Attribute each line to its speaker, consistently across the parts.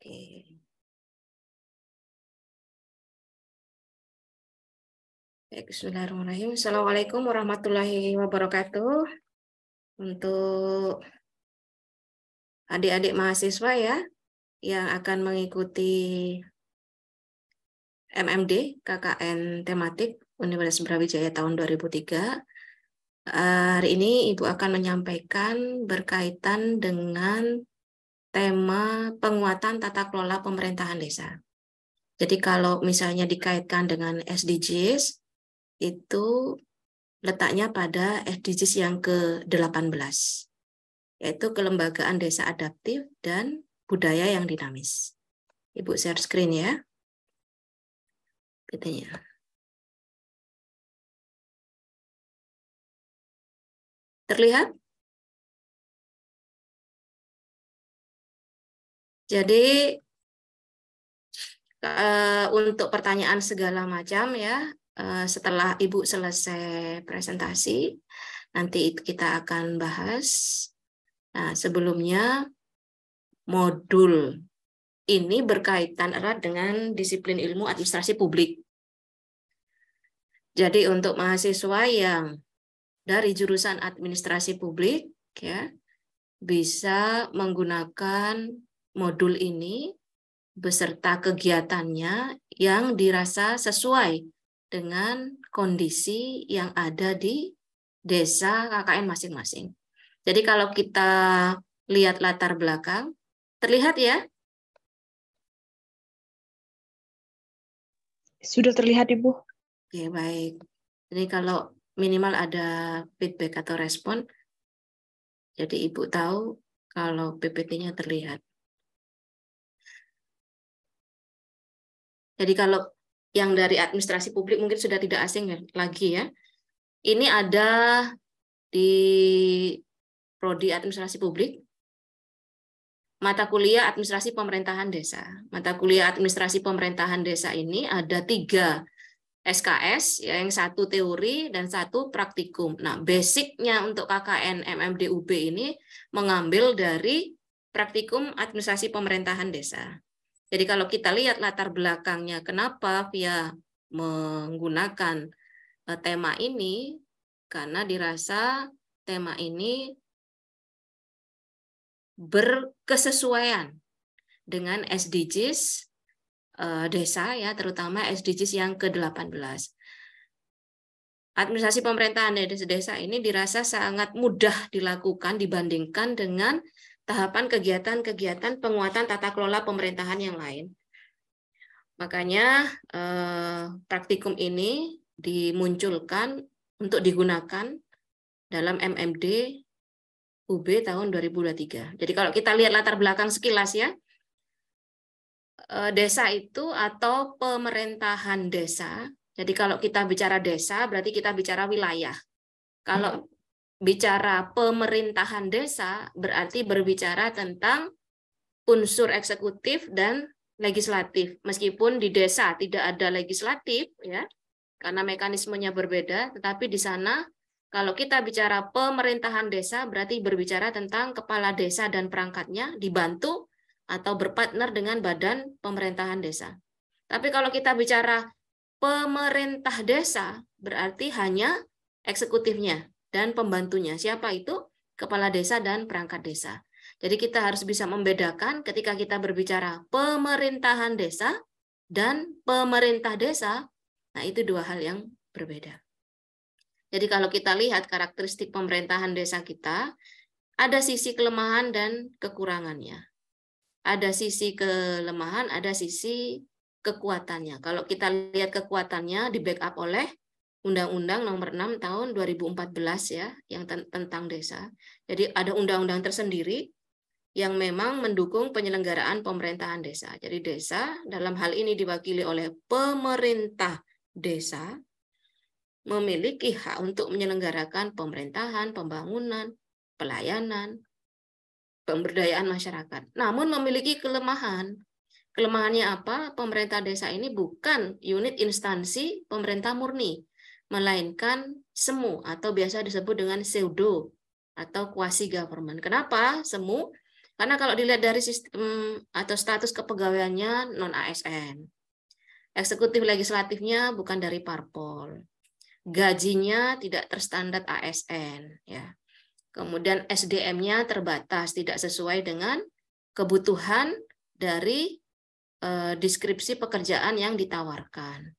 Speaker 1: Oke. Okay. Bismillahirrahmanirrahim.
Speaker 2: Assalamualaikum warahmatullahi wabarakatuh. Untuk adik-adik mahasiswa ya yang akan mengikuti MMD KKN tematik Universitas Brawijaya tahun 2003. Eh, hari ini Ibu akan menyampaikan berkaitan dengan tema penguatan tata kelola pemerintahan desa. Jadi kalau misalnya dikaitkan dengan SDGs, itu letaknya pada SDGs yang ke-18, yaitu kelembagaan desa adaptif dan budaya yang dinamis. Ibu share
Speaker 3: screen ya. Gitu ya. Terlihat? Jadi
Speaker 2: eh, untuk pertanyaan segala macam ya eh, setelah Ibu selesai presentasi nanti kita akan bahas. Nah, sebelumnya modul ini berkaitan erat dengan disiplin ilmu administrasi publik. Jadi untuk mahasiswa yang dari jurusan administrasi publik ya bisa menggunakan modul ini beserta kegiatannya yang dirasa sesuai dengan kondisi yang ada di desa KKN masing-masing. Jadi kalau kita lihat latar belakang, terlihat ya?
Speaker 3: Sudah terlihat, Ibu. Oke, baik. Jadi kalau minimal ada feedback atau respon, jadi Ibu tahu kalau PPT-nya terlihat.
Speaker 2: Jadi kalau yang dari administrasi publik mungkin sudah tidak asing ya, lagi ya. Ini ada di prodi administrasi publik mata kuliah administrasi pemerintahan desa. Mata kuliah administrasi pemerintahan desa ini ada tiga SKS, ya, yang satu teori dan satu praktikum. Nah, basicnya untuk KKN MMDUB ini mengambil dari praktikum administrasi pemerintahan desa. Jadi kalau kita lihat latar belakangnya kenapa Via menggunakan eh, tema ini karena dirasa tema ini berkesesuaian dengan SDGs eh, desa ya terutama SDGs yang ke-18. Administrasi pemerintahan desa-desa ini dirasa sangat mudah dilakukan dibandingkan dengan tahapan kegiatan-kegiatan penguatan tata kelola pemerintahan yang lain. Makanya eh, praktikum ini dimunculkan untuk digunakan dalam MMD UB tahun 2023. Jadi kalau kita lihat latar belakang sekilas ya, eh, desa itu atau pemerintahan desa. Jadi kalau kita bicara desa berarti kita bicara wilayah. Kalau hmm bicara pemerintahan desa berarti berbicara tentang unsur eksekutif dan legislatif. Meskipun di desa tidak ada legislatif ya, karena mekanismenya berbeda, tetapi di sana kalau kita bicara pemerintahan desa berarti berbicara tentang kepala desa dan perangkatnya dibantu atau berpartner dengan badan pemerintahan desa. Tapi kalau kita bicara pemerintah desa berarti hanya eksekutifnya dan pembantunya. Siapa itu? Kepala desa dan perangkat desa. Jadi kita harus bisa membedakan ketika kita berbicara pemerintahan desa dan pemerintah desa. Nah, itu dua hal yang berbeda. Jadi kalau kita lihat karakteristik pemerintahan desa kita, ada sisi kelemahan dan kekurangannya. Ada sisi kelemahan, ada sisi kekuatannya. Kalau kita lihat kekuatannya di backup oleh Undang-Undang Nomor 6 Tahun 2014 ya, yang tentang desa. Jadi ada undang-undang tersendiri yang memang mendukung penyelenggaraan pemerintahan desa. Jadi desa dalam hal ini diwakili oleh pemerintah desa memiliki hak untuk menyelenggarakan pemerintahan, pembangunan, pelayanan, pemberdayaan masyarakat. Namun memiliki kelemahan. Kelemahannya apa? Pemerintah desa ini bukan unit instansi pemerintah murni melainkan semu atau biasa disebut dengan pseudo atau quasi government. Kenapa semu? Karena kalau dilihat dari sistem atau status kepegawaiannya non ASN. Eksekutif legislatifnya bukan dari parpol. Gajinya tidak terstandar ASN ya. Kemudian SDM-nya terbatas, tidak sesuai dengan kebutuhan dari eh, deskripsi pekerjaan yang ditawarkan.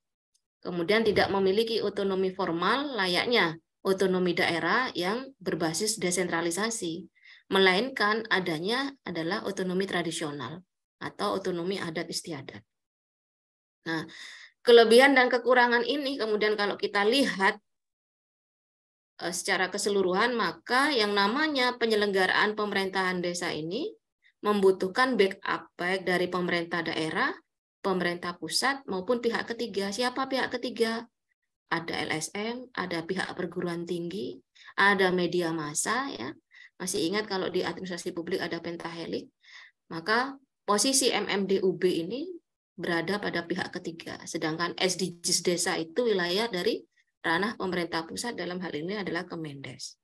Speaker 2: Kemudian tidak memiliki otonomi formal layaknya otonomi daerah yang berbasis desentralisasi, melainkan adanya adalah otonomi tradisional atau otonomi adat istiadat. Nah, kelebihan dan kekurangan ini kemudian kalau kita lihat e, secara keseluruhan maka yang namanya penyelenggaraan pemerintahan desa ini membutuhkan backup baik dari pemerintah daerah pemerintah pusat maupun pihak ketiga. Siapa pihak ketiga? Ada LSM, ada pihak perguruan tinggi, ada media massa ya. Masih ingat kalau di administrasi publik ada pentahelik, maka posisi MMDUB ini berada pada pihak ketiga. Sedangkan SDGs desa itu wilayah dari ranah pemerintah pusat dalam hal ini adalah Kemendes.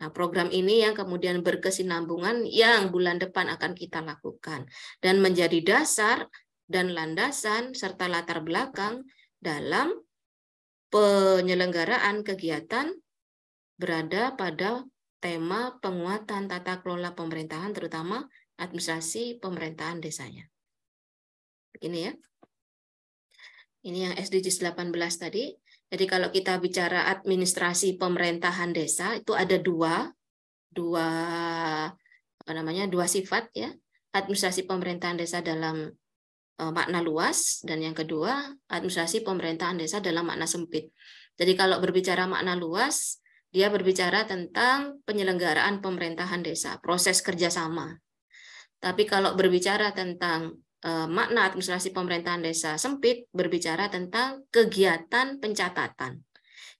Speaker 2: Nah, program ini yang kemudian berkesinambungan yang bulan depan akan kita lakukan dan menjadi dasar dan landasan serta latar belakang dalam penyelenggaraan kegiatan berada pada tema penguatan tata kelola pemerintahan terutama administrasi pemerintahan desanya. Ini ya. Ini yang SDGs 18 tadi. Jadi kalau kita bicara administrasi pemerintahan desa itu ada dua dua apa namanya dua sifat ya administrasi pemerintahan desa dalam Eh, makna luas dan yang kedua administrasi pemerintahan desa dalam makna sempit. Jadi kalau berbicara makna luas, dia berbicara tentang penyelenggaraan pemerintahan desa, proses kerjasama. Tapi kalau berbicara tentang eh, makna administrasi pemerintahan desa sempit, berbicara tentang kegiatan pencatatan,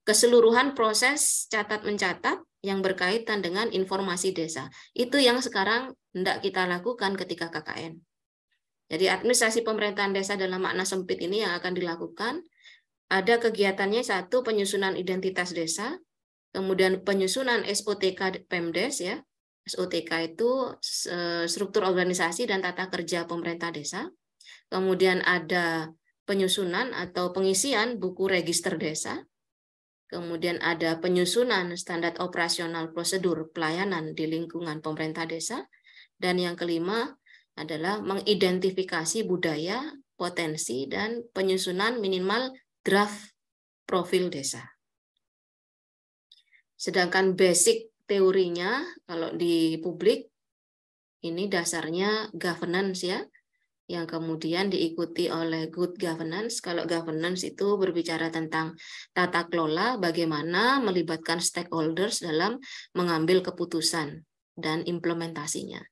Speaker 2: keseluruhan proses catat mencatat yang berkaitan dengan informasi desa. Itu yang sekarang hendak kita lakukan ketika KKN. Jadi administrasi pemerintahan desa dalam makna sempit ini yang akan dilakukan. Ada kegiatannya satu penyusunan identitas desa, kemudian penyusunan SOTK Pemdes ya. SOTK itu struktur organisasi dan tata kerja pemerintah desa. Kemudian ada penyusunan atau pengisian buku register desa. Kemudian ada penyusunan standar operasional prosedur pelayanan di lingkungan pemerintah desa. Dan yang kelima, adalah mengidentifikasi budaya, potensi, dan penyusunan minimal draft profil desa. Sedangkan basic teorinya kalau di publik ini dasarnya governance ya, yang kemudian diikuti oleh good governance. Kalau governance itu berbicara tentang tata kelola, bagaimana melibatkan stakeholders dalam mengambil keputusan dan implementasinya.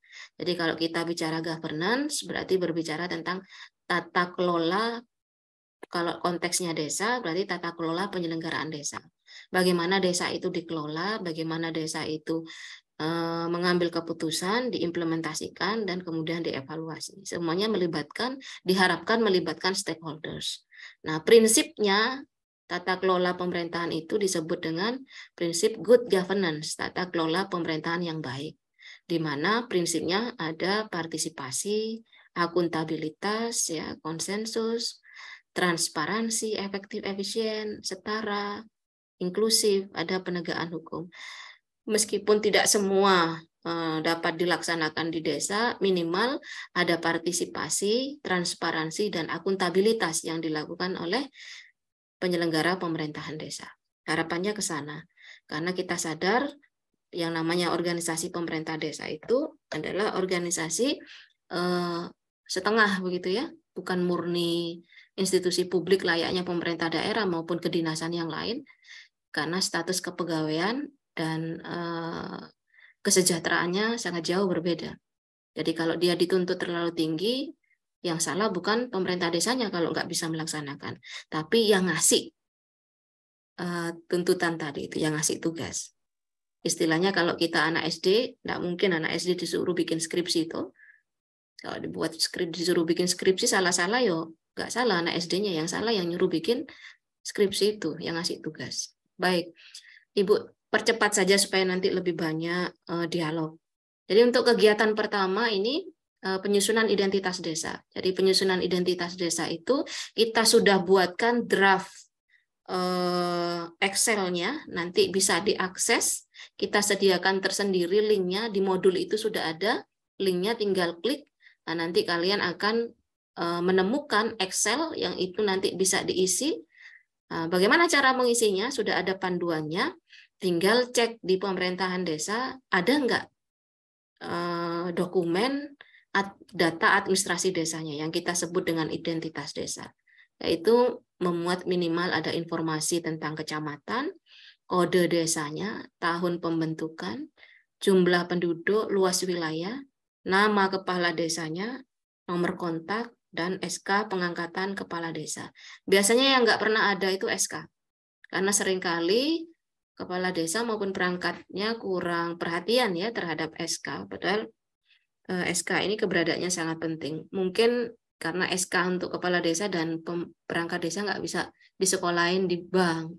Speaker 2: Jadi kalau kita bicara governance berarti berbicara tentang tata kelola kalau konteksnya desa berarti tata kelola penyelenggaraan desa. Bagaimana desa itu dikelola, bagaimana desa itu eh, mengambil keputusan, diimplementasikan dan kemudian dievaluasi. Semuanya melibatkan diharapkan melibatkan stakeholders. Nah, prinsipnya tata kelola pemerintahan itu disebut dengan prinsip good governance, tata kelola pemerintahan yang baik di mana prinsipnya ada partisipasi, akuntabilitas, ya, konsensus, transparansi, efektif, efisien, setara, inklusif, ada penegakan hukum. Meskipun tidak semua eh, dapat dilaksanakan di desa, minimal ada partisipasi, transparansi, dan akuntabilitas yang dilakukan oleh penyelenggara pemerintahan desa. Harapannya ke sana, karena kita sadar yang namanya organisasi pemerintah desa itu adalah organisasi eh, setengah begitu ya, bukan murni institusi publik layaknya pemerintah daerah maupun kedinasan yang lain, karena status kepegawaian dan eh, kesejahteraannya sangat jauh berbeda. Jadi kalau dia dituntut terlalu tinggi, yang salah bukan pemerintah desanya kalau nggak bisa melaksanakan, tapi yang ngasih eh, tuntutan tadi itu, yang ngasih tugas. Istilahnya kalau kita anak SD, tidak mungkin anak SD disuruh bikin skripsi itu. Kalau dibuat skripsi, disuruh bikin skripsi salah-salah yo, nggak salah anak SD-nya yang salah yang nyuruh bikin skripsi itu, yang ngasih tugas. Baik, Ibu percepat saja supaya nanti lebih banyak uh, dialog. Jadi untuk kegiatan pertama ini eh, penyusunan identitas desa. Jadi penyusunan identitas desa itu kita sudah buatkan draft eh, Excel-nya nanti bisa diakses kita sediakan tersendiri linknya, di modul itu sudah ada, linknya tinggal klik, nah nanti kalian akan e, menemukan Excel yang itu nanti bisa diisi. E, bagaimana cara mengisinya? Sudah ada panduannya. Tinggal cek di pemerintahan desa, ada nggak e, dokumen data administrasi desanya yang kita sebut dengan identitas desa. Yaitu memuat minimal ada informasi tentang kecamatan, kode desanya, tahun pembentukan, jumlah penduduk, luas wilayah, nama kepala desanya, nomor kontak, dan SK pengangkatan kepala desa. Biasanya yang nggak pernah ada itu SK. Karena seringkali kepala desa maupun perangkatnya kurang perhatian ya terhadap SK. Padahal eh, SK ini keberadaannya sangat penting. Mungkin karena SK untuk kepala desa dan perangkat desa nggak bisa disekolahin di bank.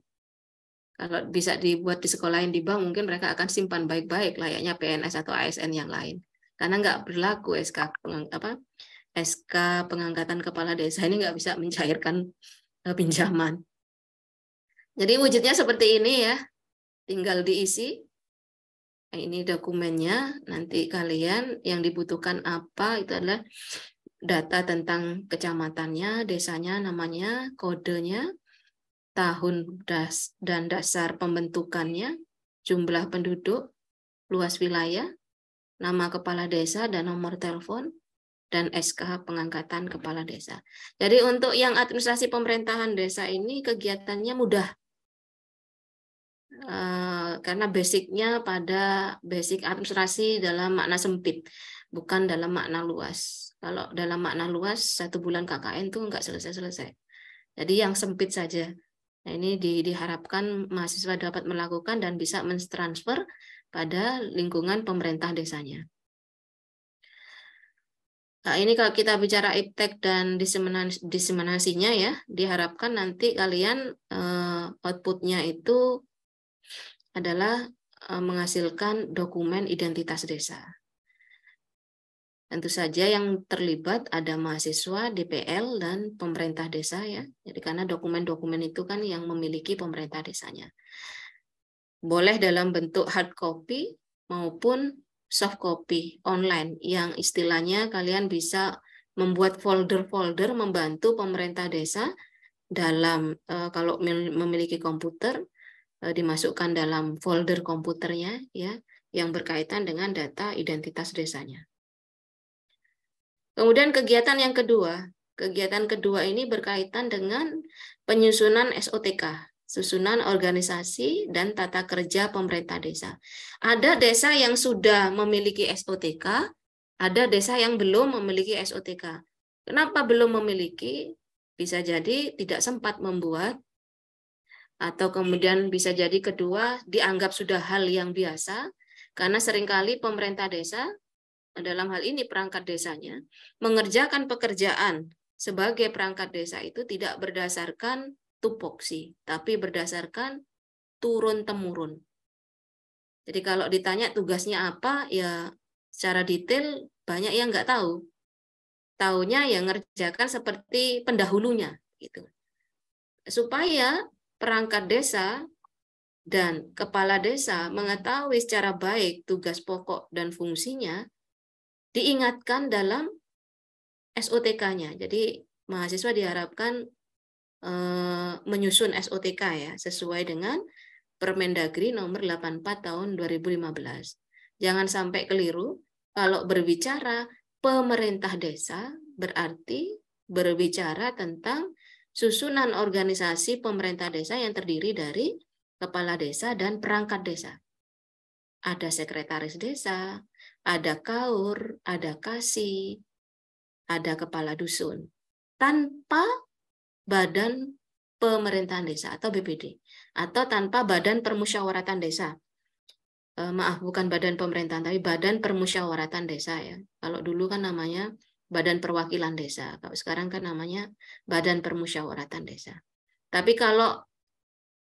Speaker 2: Kalau bisa dibuat di sekolah lain di bank, mungkin mereka akan simpan baik-baik layaknya PNS atau ASN yang lain. Karena nggak berlaku SK apa SK pengangkatan kepala desa ini nggak bisa mencairkan eh, pinjaman. Jadi wujudnya seperti ini ya, tinggal diisi. Eh, ini dokumennya, nanti kalian yang dibutuhkan apa itu adalah data tentang kecamatannya, desanya, namanya, kodenya, tahun das dan dasar pembentukannya, jumlah penduduk, luas wilayah, nama kepala desa, dan nomor telepon, dan SK pengangkatan kepala desa. Jadi untuk yang administrasi pemerintahan desa ini kegiatannya mudah. Eh, karena basicnya pada basic administrasi dalam makna sempit, bukan dalam makna luas. Kalau dalam makna luas, satu bulan KKN itu nggak selesai-selesai. Jadi yang sempit saja. Nah, ini di, diharapkan mahasiswa dapat melakukan dan bisa mentransfer pada lingkungan pemerintah desanya. Nah, ini kalau kita bicara iptek dan diseminasinya ya, diharapkan nanti kalian eh, outputnya itu adalah eh, menghasilkan dokumen identitas desa. Tentu saja yang terlibat ada mahasiswa, DPL, dan pemerintah desa ya. Jadi karena dokumen-dokumen itu kan yang memiliki pemerintah desanya. Boleh dalam bentuk hard copy maupun soft copy online yang istilahnya kalian bisa membuat folder-folder membantu pemerintah desa dalam eh, kalau memiliki komputer eh, dimasukkan dalam folder komputernya ya yang berkaitan dengan data identitas desanya. Kemudian kegiatan yang kedua, kegiatan kedua ini berkaitan dengan penyusunan SOTK, susunan organisasi dan tata kerja pemerintah desa. Ada desa yang sudah memiliki SOTK, ada desa yang belum memiliki SOTK. Kenapa belum memiliki? Bisa jadi tidak sempat membuat atau kemudian bisa jadi kedua dianggap sudah hal yang biasa karena seringkali pemerintah desa dalam hal ini perangkat desanya, mengerjakan pekerjaan sebagai perangkat desa itu tidak berdasarkan tupoksi, tapi berdasarkan turun-temurun. Jadi kalau ditanya tugasnya apa, ya secara detail banyak yang nggak tahu. Tahunya ya ngerjakan seperti pendahulunya. gitu Supaya perangkat desa dan kepala desa mengetahui secara baik tugas pokok dan fungsinya, diingatkan dalam SOTK-nya. Jadi mahasiswa diharapkan eh, menyusun SOTK ya sesuai dengan Permendagri nomor 84 tahun 2015. Jangan sampai keliru kalau berbicara pemerintah desa berarti berbicara tentang susunan organisasi pemerintah desa yang terdiri dari kepala desa dan perangkat desa. Ada sekretaris desa, ada kaur, ada kasih, ada kepala dusun. Tanpa badan pemerintahan desa atau BPD. Atau tanpa badan permusyawaratan desa. E, maaf, bukan badan pemerintahan, tapi badan permusyawaratan desa ya. Kalau dulu kan namanya badan perwakilan desa. Kalau sekarang kan namanya badan permusyawaratan desa. Tapi kalau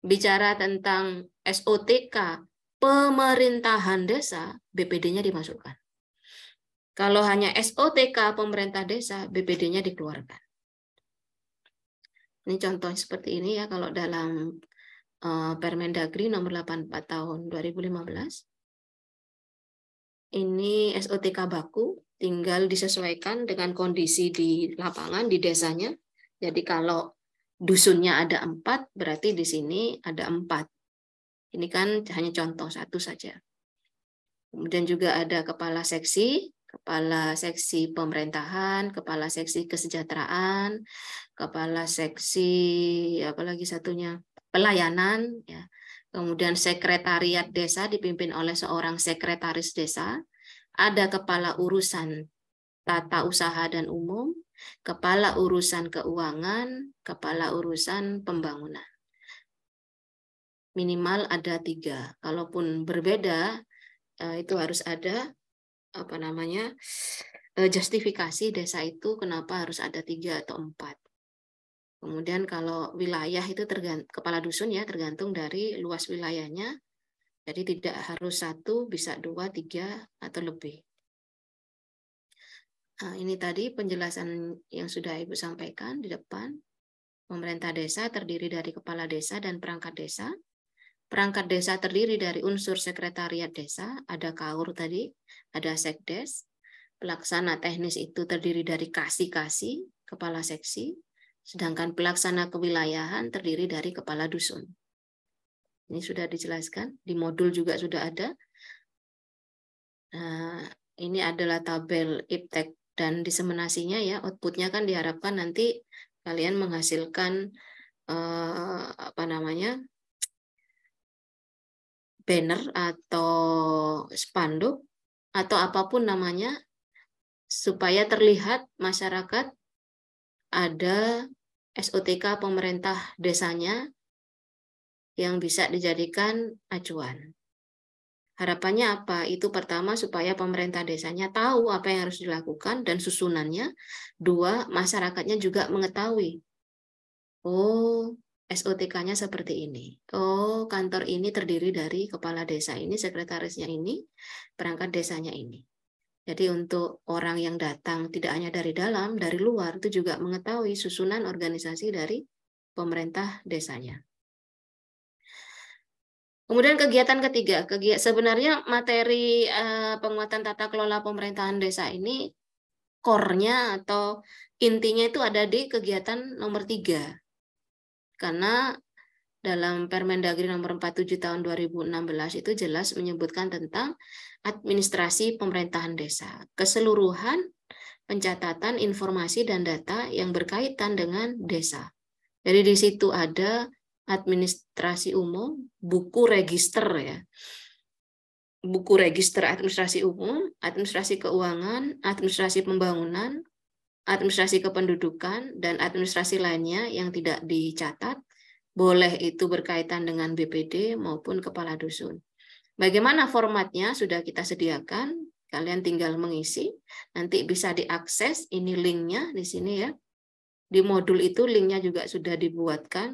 Speaker 2: bicara tentang SOTK pemerintahan desa, BPD-nya dimasukkan. Kalau hanya SOTK pemerintah desa, BPD-nya dikeluarkan. Ini contoh seperti ini ya kalau dalam eh, Permendagri nomor 84 tahun 2015. Ini SOTK baku tinggal disesuaikan dengan kondisi di lapangan di desanya. Jadi kalau dusunnya ada empat, berarti di sini ada empat ini kan hanya contoh satu saja. Kemudian juga ada kepala seksi, kepala seksi pemerintahan, kepala seksi kesejahteraan, kepala seksi apalagi satunya pelayanan ya. Kemudian sekretariat desa dipimpin oleh seorang sekretaris desa, ada kepala urusan tata usaha dan umum, kepala urusan keuangan, kepala urusan pembangunan minimal ada tiga. Kalaupun berbeda, eh, itu harus ada apa namanya eh, justifikasi desa itu kenapa harus ada tiga atau empat. Kemudian kalau wilayah itu tergant kepala dusun ya tergantung dari luas wilayahnya. Jadi tidak harus satu, bisa dua, tiga atau lebih. Nah, ini tadi penjelasan yang sudah Ibu sampaikan di depan. Pemerintah desa terdiri dari kepala desa dan perangkat desa. Perangkat desa terdiri dari unsur sekretariat desa, ada kaur tadi, ada sekdes. Pelaksana teknis itu terdiri dari kasih-kasih, kepala seksi, sedangkan pelaksana kewilayahan terdiri dari kepala dusun. Ini sudah dijelaskan, di modul juga sudah ada. Nah, ini adalah tabel iptek dan diseminasinya ya, outputnya kan diharapkan nanti kalian menghasilkan eh, apa namanya banner atau spanduk atau apapun namanya supaya terlihat masyarakat ada SOTK pemerintah desanya yang bisa dijadikan acuan. Harapannya apa? Itu pertama supaya pemerintah desanya tahu apa yang harus dilakukan dan susunannya. Dua, masyarakatnya juga mengetahui. Oh, SOTK-nya seperti ini. Oh, kantor ini terdiri dari kepala desa ini, sekretarisnya ini, perangkat desanya ini. Jadi untuk orang yang datang tidak hanya dari dalam, dari luar itu juga mengetahui susunan organisasi dari pemerintah desanya. Kemudian kegiatan ketiga, kegiatan sebenarnya materi eh, penguatan tata kelola pemerintahan desa ini core atau intinya itu ada di kegiatan nomor tiga, karena dalam Permendagri nomor 47 tahun 2016 itu jelas menyebutkan tentang administrasi pemerintahan desa. Keseluruhan pencatatan informasi dan data yang berkaitan dengan desa. Jadi di situ ada administrasi umum, buku register ya. Buku register administrasi umum, administrasi keuangan, administrasi pembangunan, administrasi kependudukan, dan administrasi lainnya yang tidak dicatat, boleh itu berkaitan dengan BPD maupun kepala dusun. Bagaimana formatnya sudah kita sediakan, kalian tinggal mengisi, nanti bisa diakses, ini linknya di sini ya. Di modul itu linknya juga sudah dibuatkan,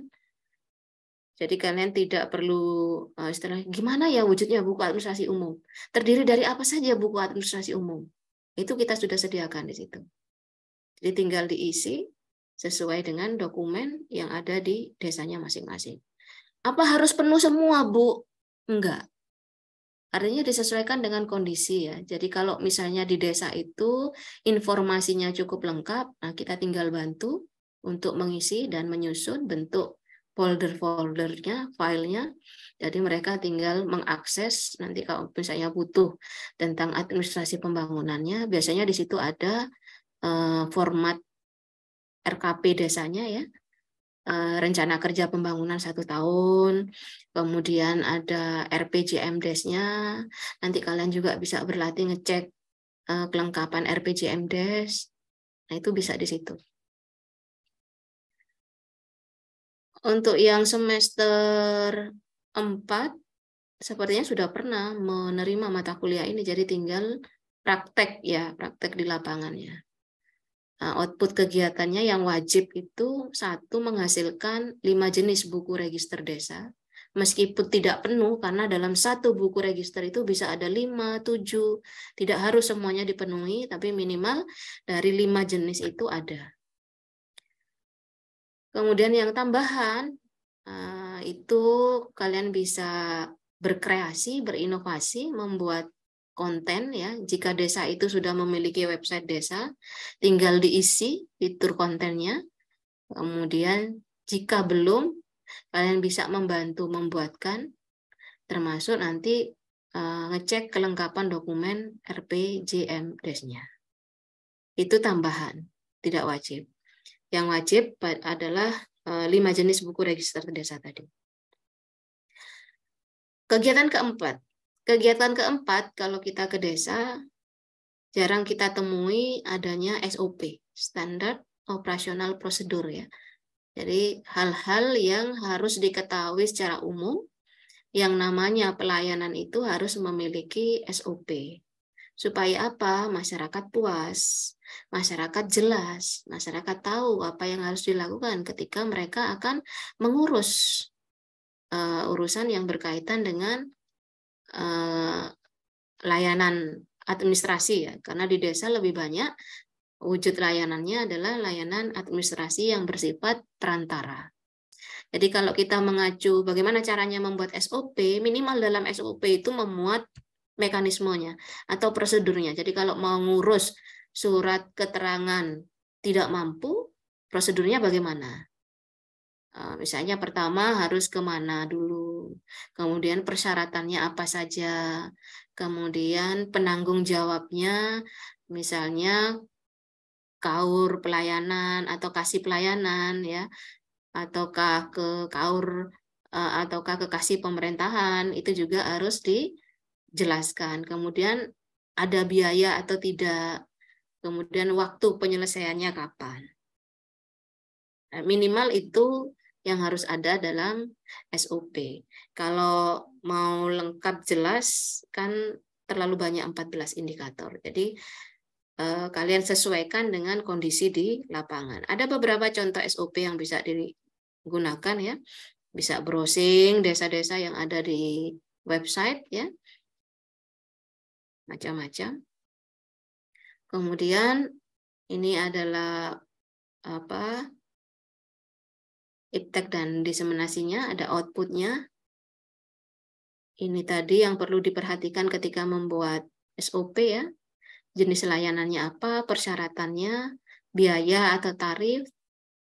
Speaker 2: jadi kalian tidak perlu eh, istilah gimana ya wujudnya buku administrasi umum. Terdiri dari apa saja buku administrasi umum? Itu kita sudah sediakan di situ. Ditinggal diisi sesuai dengan dokumen yang ada di desanya masing-masing. Apa harus penuh semua, Bu? Enggak. Artinya disesuaikan dengan kondisi ya. Jadi kalau misalnya di desa itu informasinya cukup lengkap, nah kita tinggal bantu untuk mengisi dan menyusun bentuk folder-foldernya, filenya. Jadi mereka tinggal mengakses nanti kalau misalnya butuh tentang administrasi pembangunannya, biasanya di situ ada Eh, format RKP desanya ya, eh, rencana kerja pembangunan satu tahun, kemudian ada RPJM desnya, nanti kalian juga bisa berlatih ngecek eh, kelengkapan RPJM des, nah itu bisa di situ. Untuk yang semester 4, sepertinya sudah pernah menerima mata kuliah ini, jadi tinggal praktek ya, praktek di lapangannya. Eh, output kegiatannya yang wajib itu satu menghasilkan lima jenis buku register desa, meskipun tidak penuh karena dalam satu buku register itu bisa ada lima tujuh tidak harus semuanya dipenuhi tapi minimal dari lima jenis itu ada. Kemudian yang tambahan eh, itu kalian bisa berkreasi, berinovasi, membuat konten ya. Jika desa itu sudah memiliki website desa, tinggal diisi fitur kontennya. Kemudian jika belum, kalian bisa membantu membuatkan termasuk nanti uh, ngecek kelengkapan dokumen RPJM desnya. Itu tambahan, tidak wajib. Yang wajib adalah uh, lima jenis buku register desa tadi. Kegiatan keempat, Kegiatan keempat, kalau kita ke desa, jarang kita temui adanya SOP, Standard Operational Procedure. ya. Jadi hal-hal yang harus diketahui secara umum, yang namanya pelayanan itu harus memiliki SOP. Supaya apa? Masyarakat puas, masyarakat jelas, masyarakat tahu apa yang harus dilakukan ketika mereka akan mengurus uh, urusan yang berkaitan dengan Eh, layanan administrasi ya karena di desa lebih banyak wujud layanannya adalah layanan administrasi yang bersifat perantara. Jadi kalau kita mengacu bagaimana caranya membuat SOP, minimal dalam SOP itu memuat mekanismenya atau prosedurnya. Jadi kalau mau ngurus surat keterangan tidak mampu, prosedurnya bagaimana? Eh, misalnya pertama harus kemana dulu, kemudian persyaratannya apa saja, kemudian penanggung jawabnya, misalnya kaur pelayanan atau kasih pelayanan ya, ataukah ke kaur eh, ataukah ke kasih pemerintahan itu juga harus dijelaskan. Kemudian ada biaya atau tidak, kemudian waktu penyelesaiannya kapan. Nah, minimal itu yang harus ada dalam SOP. Kalau mau lengkap jelas kan terlalu banyak 14 indikator. Jadi eh, kalian sesuaikan dengan kondisi di lapangan. Ada beberapa contoh SOP yang bisa digunakan ya. Bisa browsing desa-desa yang ada di
Speaker 3: website ya. Macam-macam. Kemudian ini adalah apa?
Speaker 2: iptek dan diseminasinya, ada outputnya. Ini tadi yang perlu diperhatikan ketika membuat SOP ya, jenis layanannya apa, persyaratannya, biaya atau tarif,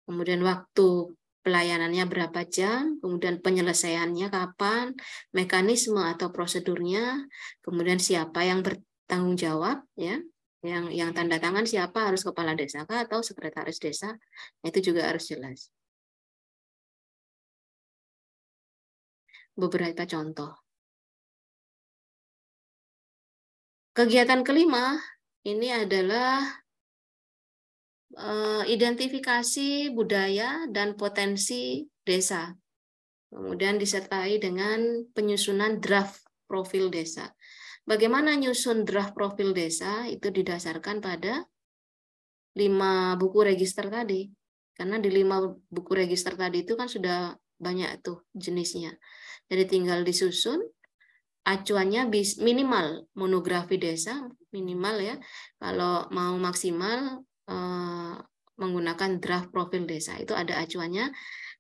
Speaker 2: kemudian waktu pelayanannya berapa jam, kemudian penyelesaiannya kapan, mekanisme atau prosedurnya, kemudian siapa yang bertanggung jawab ya, yang yang tanda tangan siapa harus kepala desa atau sekretaris desa, itu juga harus jelas.
Speaker 3: beberapa contoh. Kegiatan kelima ini
Speaker 2: adalah eh, identifikasi budaya dan potensi desa. Kemudian disertai dengan penyusunan draft profil desa. Bagaimana nyusun draft profil desa itu didasarkan pada lima buku register tadi. Karena di lima buku register tadi itu kan sudah banyak tuh jenisnya jadi tinggal disusun acuannya bis, minimal monografi desa minimal ya kalau mau maksimal eh, menggunakan draft profil desa itu ada acuannya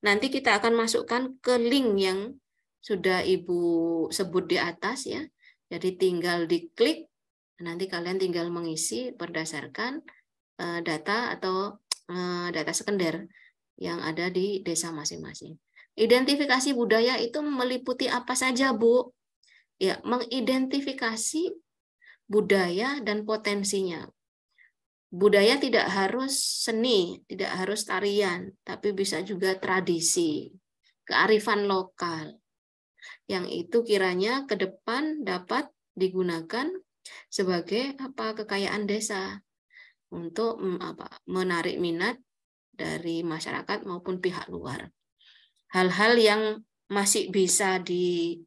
Speaker 2: nanti kita akan masukkan ke link yang sudah ibu sebut di atas ya jadi tinggal diklik nanti kalian tinggal mengisi berdasarkan eh, data atau eh, data sekunder yang ada di desa masing-masing Identifikasi budaya itu meliputi apa saja, Bu? Ya, mengidentifikasi budaya dan potensinya. Budaya tidak harus seni, tidak harus tarian, tapi bisa juga tradisi, kearifan lokal. Yang itu kiranya ke depan dapat digunakan sebagai apa kekayaan desa untuk mm, apa menarik minat dari masyarakat maupun pihak luar hal-hal yang masih bisa di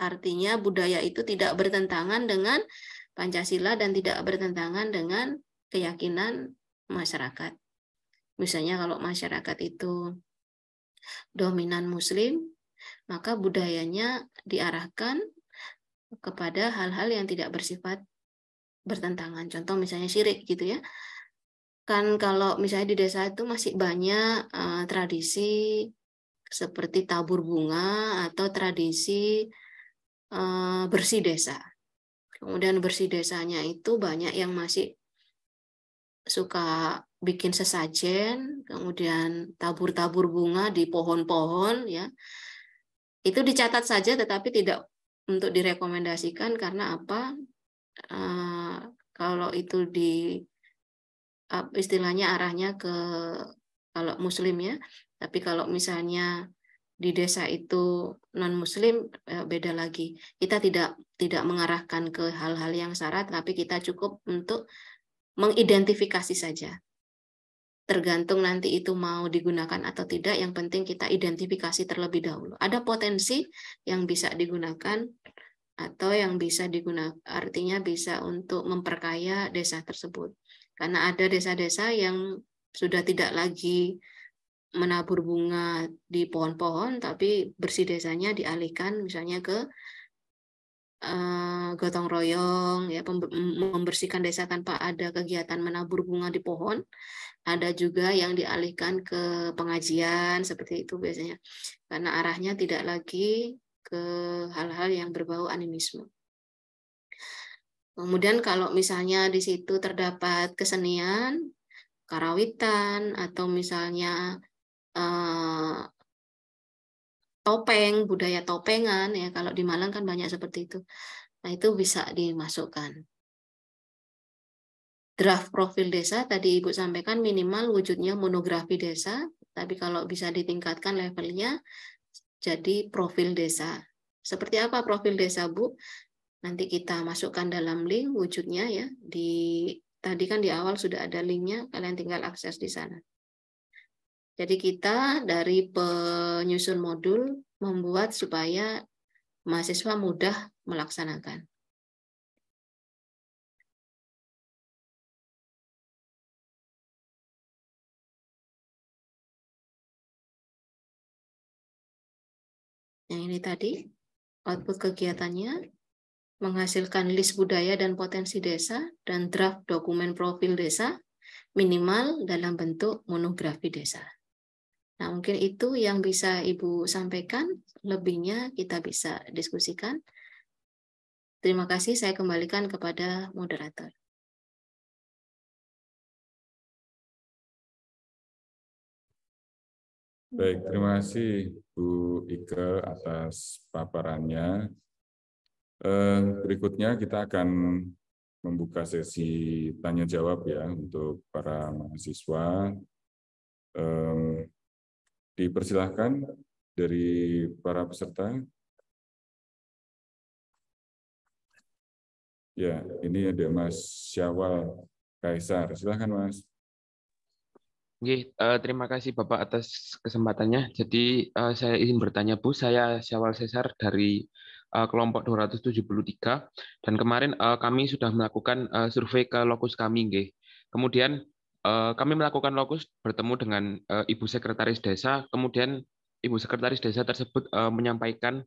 Speaker 2: artinya budaya itu tidak bertentangan dengan Pancasila dan tidak bertentangan dengan keyakinan masyarakat. Misalnya kalau masyarakat itu dominan muslim, maka budayanya diarahkan kepada hal-hal yang tidak bersifat bertentangan. Contoh misalnya syirik gitu ya. Kan kalau misalnya di desa itu masih banyak uh, tradisi seperti tabur bunga atau tradisi eh, bersih desa. Kemudian bersih desanya itu banyak yang masih suka bikin sesajen, kemudian tabur-tabur bunga di pohon-pohon ya. Itu dicatat saja tetapi tidak untuk direkomendasikan karena apa? Uh, kalau itu di uh, istilahnya arahnya ke kalau muslim ya tapi kalau misalnya di desa itu non muslim ya beda lagi. Kita tidak tidak mengarahkan ke hal-hal yang syarat tapi kita cukup untuk mengidentifikasi saja. Tergantung nanti itu mau digunakan atau tidak, yang penting kita identifikasi terlebih dahulu. Ada potensi yang bisa digunakan atau yang bisa digunakan artinya bisa untuk memperkaya desa tersebut. Karena ada desa-desa yang sudah tidak lagi menabur bunga di pohon-pohon, tapi bersih desanya dialihkan misalnya ke uh, gotong royong, ya membersihkan desa tanpa ada kegiatan menabur bunga di pohon. Ada juga yang dialihkan ke pengajian seperti itu biasanya, karena arahnya tidak lagi ke hal-hal yang berbau animisme. Kemudian kalau misalnya di situ terdapat kesenian, karawitan atau misalnya Eh, topeng, budaya topengan ya kalau di Malang kan banyak seperti itu. Nah, itu bisa dimasukkan. Draft profil desa tadi Ibu sampaikan minimal wujudnya monografi desa, tapi kalau bisa ditingkatkan levelnya jadi profil desa. Seperti apa profil desa, Bu? Nanti kita masukkan dalam link wujudnya ya. Di tadi kan di awal sudah ada linknya, kalian tinggal akses di sana. Jadi kita dari penyusun modul membuat supaya mahasiswa
Speaker 3: mudah melaksanakan. Yang ini tadi, output
Speaker 2: kegiatannya menghasilkan list budaya dan potensi desa dan draft dokumen profil desa minimal dalam bentuk monografi desa. Nah, mungkin itu yang bisa Ibu sampaikan. Lebihnya kita bisa diskusikan. Terima kasih, saya kembalikan kepada moderator.
Speaker 1: Baik, terima kasih Bu Ike atas paparannya.
Speaker 4: Eh, berikutnya kita akan membuka sesi tanya jawab ya untuk para mahasiswa.
Speaker 1: Dipersilahkan dari para peserta. Ya, ini ada Mas Syawal
Speaker 4: Kaisar. Silahkan, Mas.
Speaker 5: Oke, uh, terima kasih Bapak atas kesempatannya. Jadi uh, saya izin bertanya Bu, saya Syawal Sesar dari uh, kelompok 273 dan kemarin uh, kami sudah melakukan uh, survei ke lokus kami nggih. Kemudian Eh, kami melakukan lokus bertemu dengan eh, Ibu Sekretaris Desa, kemudian Ibu Sekretaris Desa tersebut eh, menyampaikan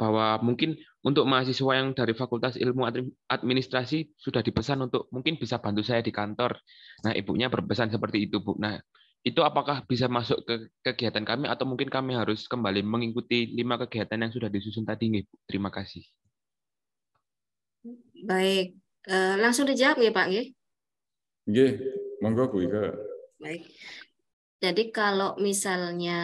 Speaker 5: bahwa mungkin untuk mahasiswa yang dari Fakultas Ilmu Administrasi sudah dipesan untuk mungkin bisa bantu saya di kantor. Nah, ibunya berpesan seperti itu, Bu. Nah, itu apakah bisa masuk ke kegiatan kami atau mungkin kami harus kembali mengikuti lima kegiatan yang sudah disusun tadi nih, Bu? Terima kasih.
Speaker 2: Baik, langsung dijawab ya Pak
Speaker 4: Ya. Monggo Bu Ika.
Speaker 2: Baik. Jadi kalau misalnya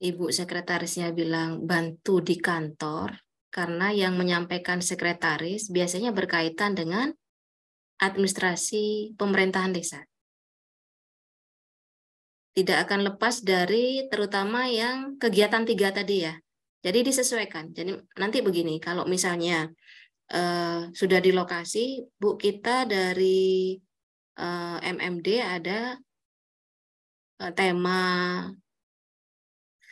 Speaker 2: Ibu sekretarisnya bilang bantu di kantor, karena yang menyampaikan sekretaris biasanya berkaitan dengan administrasi pemerintahan desa. Tidak akan lepas dari terutama yang kegiatan tiga tadi ya. Jadi disesuaikan. Jadi nanti begini, kalau misalnya eh, sudah di lokasi, Bu kita dari Eh, MMD ada eh, tema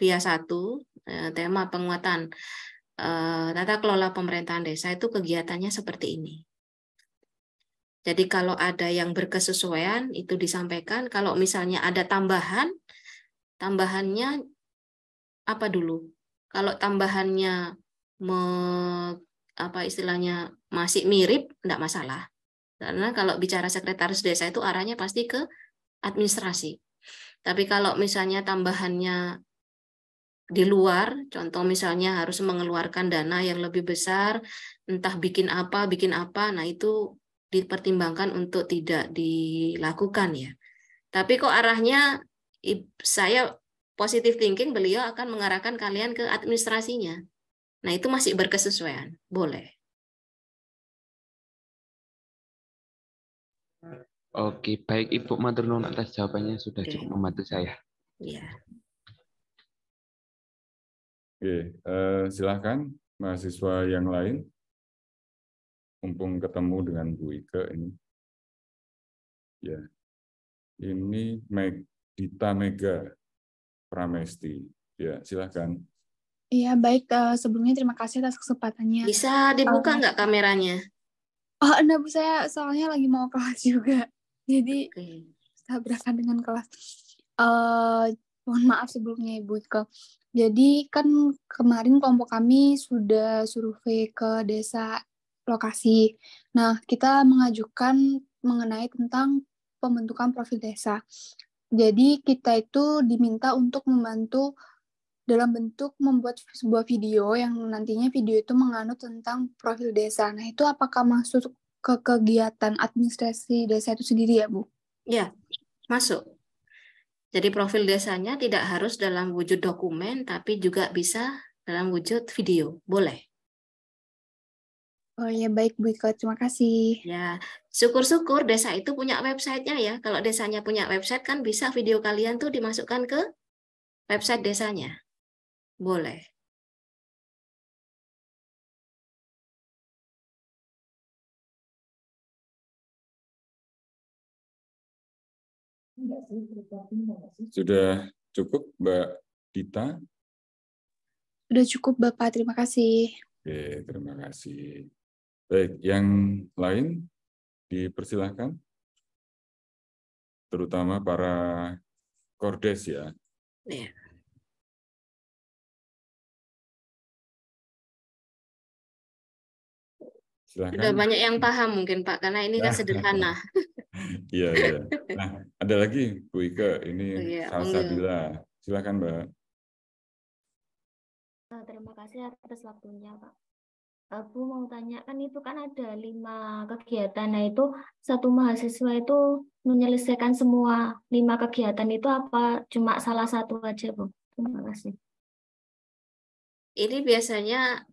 Speaker 2: via satu eh, tema penguatan tata kelola pemerintahan desa itu kegiatannya seperti ini. Jadi kalau ada yang berkesesuaian itu disampaikan. Kalau misalnya ada tambahan, tambahannya apa dulu? Kalau tambahannya me, apa istilahnya masih mirip, tidak masalah. Karena kalau bicara sekretaris desa itu arahnya pasti ke administrasi. Tapi kalau misalnya tambahannya di luar, contoh misalnya harus mengeluarkan dana yang lebih besar, entah bikin apa, bikin apa, nah itu dipertimbangkan untuk tidak dilakukan ya. Tapi kok arahnya saya positif thinking beliau akan mengarahkan kalian ke administrasinya. Nah, itu masih
Speaker 3: berkesesuaian. Boleh.
Speaker 1: Oke, baik Ibu Maturnun atas jawabannya sudah Oke. cukup membantu saya. Iya. Oke, eh, silakan mahasiswa yang lain. Mumpung ketemu dengan Bu Ike ini. Ya. Ini Meg, Dita Mega
Speaker 4: Pramesti. Ya, silakan.
Speaker 6: Iya, baik. Uh, sebelumnya terima kasih atas kesempatannya. Bisa dibuka eh, nggak uh, kameranya? Oh, enggak, Bu. Saya soalnya lagi mau kelas juga jadi okay. tabrakan dengan kelas uh, mohon maaf sebelumnya ibu Ika jadi kan kemarin kelompok kami sudah survei ke desa lokasi nah kita mengajukan mengenai tentang pembentukan profil desa jadi kita itu diminta untuk membantu dalam bentuk membuat sebuah video yang nantinya video itu menganut tentang profil desa. Nah, itu apakah masuk ke kegiatan administrasi desa itu sendiri ya, Bu?
Speaker 2: Ya, masuk. Jadi profil desanya tidak harus dalam wujud dokumen, tapi juga bisa dalam wujud video. Boleh.
Speaker 6: Oh ya baik Bu Iko, terima kasih. Ya, syukur-syukur desa
Speaker 2: itu punya websitenya ya. Kalau desanya punya website kan bisa video kalian tuh dimasukkan ke
Speaker 3: website desanya. Boleh.
Speaker 1: Sudah cukup Mbak Dita?
Speaker 6: Sudah cukup Bapak, terima kasih.
Speaker 1: Oke, terima kasih.
Speaker 4: Baik, yang lain dipersilahkan.
Speaker 1: Terutama para kordes ya. Iya. Silahkan.
Speaker 4: Sudah banyak
Speaker 2: yang paham mungkin Pak, karena ini kan sederhana. Nah, nah.
Speaker 4: Iya, iya. Nah, ada lagi Bu Ike, ini oh, iya. Salsabila. Silakan
Speaker 3: Mbak. Eh, terima kasih atas waktunya Pak. Eh, Bu mau tanya, kan itu kan ada lima kegiatan, nah itu satu mahasiswa itu menyelesaikan semua lima kegiatan itu apa cuma salah satu aja Bu? Terima kasih.
Speaker 2: Ini biasanya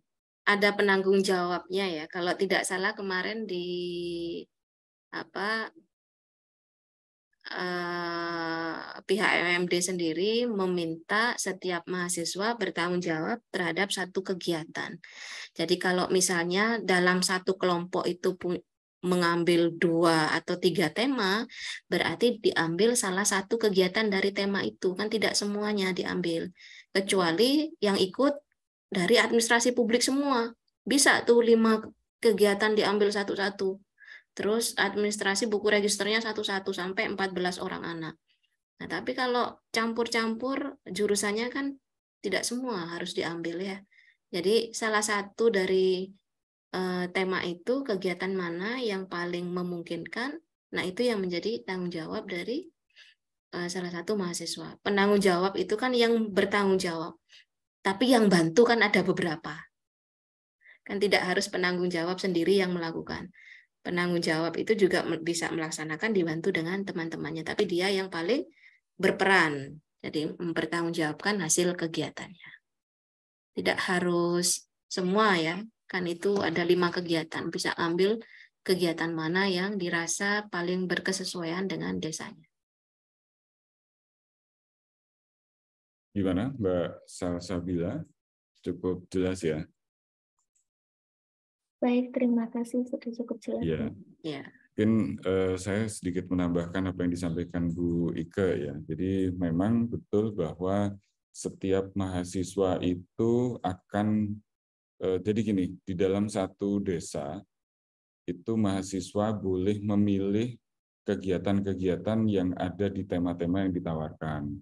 Speaker 2: ada penanggung jawabnya ya. Kalau tidak salah kemarin di apa eh, pihak MMD sendiri meminta setiap mahasiswa bertanggung jawab terhadap satu kegiatan. Jadi kalau misalnya dalam satu kelompok itu mengambil dua atau tiga tema, berarti diambil salah satu kegiatan dari tema itu. Kan tidak semuanya diambil, kecuali yang ikut dari administrasi publik semua. Bisa tuh lima kegiatan diambil satu-satu. Terus administrasi buku registernya satu-satu sampai 14 orang anak. Nah, tapi kalau campur-campur jurusannya kan tidak semua harus diambil ya. Jadi salah satu dari uh, tema itu kegiatan mana yang paling memungkinkan. Nah, itu yang menjadi tanggung jawab dari uh, salah satu mahasiswa. Penanggung jawab itu kan yang bertanggung jawab. Tapi yang bantu kan ada beberapa. Kan tidak harus penanggung jawab sendiri yang melakukan. Penanggung jawab itu juga bisa melaksanakan dibantu dengan teman-temannya, tapi dia yang paling berperan. Jadi mempertanggungjawabkan hasil kegiatannya. Tidak harus semua ya, kan itu ada lima kegiatan. Bisa ambil kegiatan mana yang dirasa paling
Speaker 3: berkesesuaian dengan desanya.
Speaker 1: Gimana Mbak Salsabila? Cukup jelas ya?
Speaker 6: Baik, terima kasih sudah cukup jelas. Ya. ya.
Speaker 4: Mungkin eh, saya sedikit menambahkan apa yang disampaikan Bu Ike ya. Jadi memang betul bahwa setiap mahasiswa itu akan eh, jadi gini, di dalam satu desa itu mahasiswa boleh memilih kegiatan-kegiatan yang ada di tema-tema yang ditawarkan.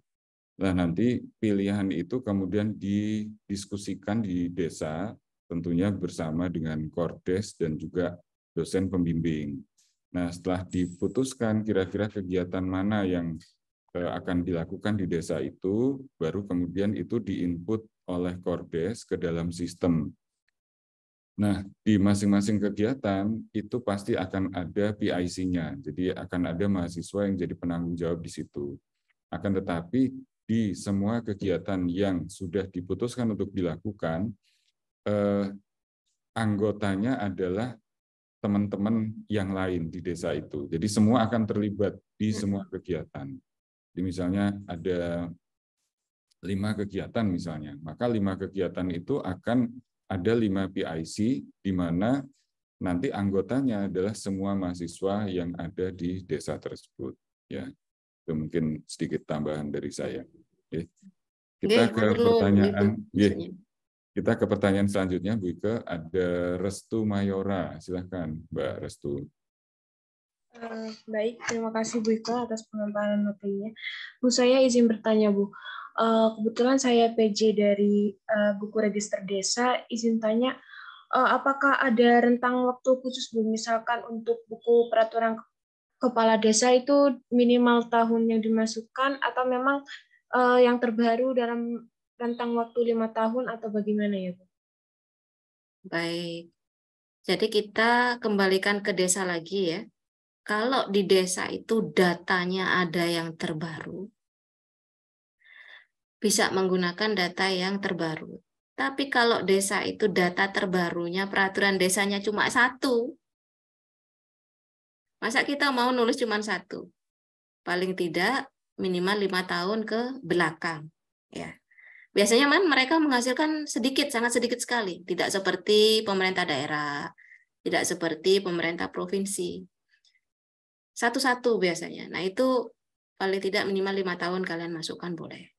Speaker 4: Nah, nanti pilihan itu kemudian didiskusikan di desa, tentunya bersama dengan Kordes dan juga dosen pembimbing. Nah, setelah diputuskan kira-kira kegiatan mana yang eh, akan dilakukan di desa itu, baru kemudian itu diinput oleh Kordes ke dalam sistem. Nah, di masing-masing kegiatan itu pasti akan ada PIC-nya. Jadi akan ada mahasiswa yang jadi penanggung jawab di situ. Akan tetapi di semua kegiatan yang sudah diputuskan untuk dilakukan, eh, anggotanya adalah teman-teman yang lain di desa itu. Jadi semua akan terlibat di hmm. semua kegiatan. Jadi misalnya ada lima kegiatan misalnya, maka lima kegiatan itu akan ada lima PIC di mana nanti anggotanya adalah semua mahasiswa yang ada di desa tersebut. Ya, itu mungkin sedikit tambahan dari saya. Okay.
Speaker 6: Kita ke pertanyaan. ya
Speaker 4: Kita ke pertanyaan selanjutnya, Bu Ike. Ada Restu Mayora. Silahkan, Mbak Restu.
Speaker 6: Eh, baik, terima kasih Bu Ika atas pengenalan materinya. Bu, saya izin bertanya, Bu. Eh, kebetulan saya PJ dari eh, buku register desa, izin tanya, apakah ada rentang waktu khusus Bu, misalkan untuk buku peraturan kepala desa itu minimal tahun yang dimasukkan atau memang uh, yang terbaru dalam rentang waktu lima tahun atau bagaimana ya Bu? Baik.
Speaker 2: Jadi kita kembalikan ke desa lagi ya. Kalau di desa itu datanya ada yang terbaru, bisa menggunakan data yang terbaru. Tapi kalau desa itu data terbarunya peraturan desanya cuma satu, Masa kita mau nulis cuma satu? Paling tidak minimal lima tahun ke belakang. Ya. Biasanya man mereka menghasilkan sedikit, sangat sedikit sekali. Tidak seperti pemerintah daerah, tidak seperti pemerintah provinsi. Satu-satu biasanya. Nah itu paling tidak minimal lima tahun kalian masukkan boleh.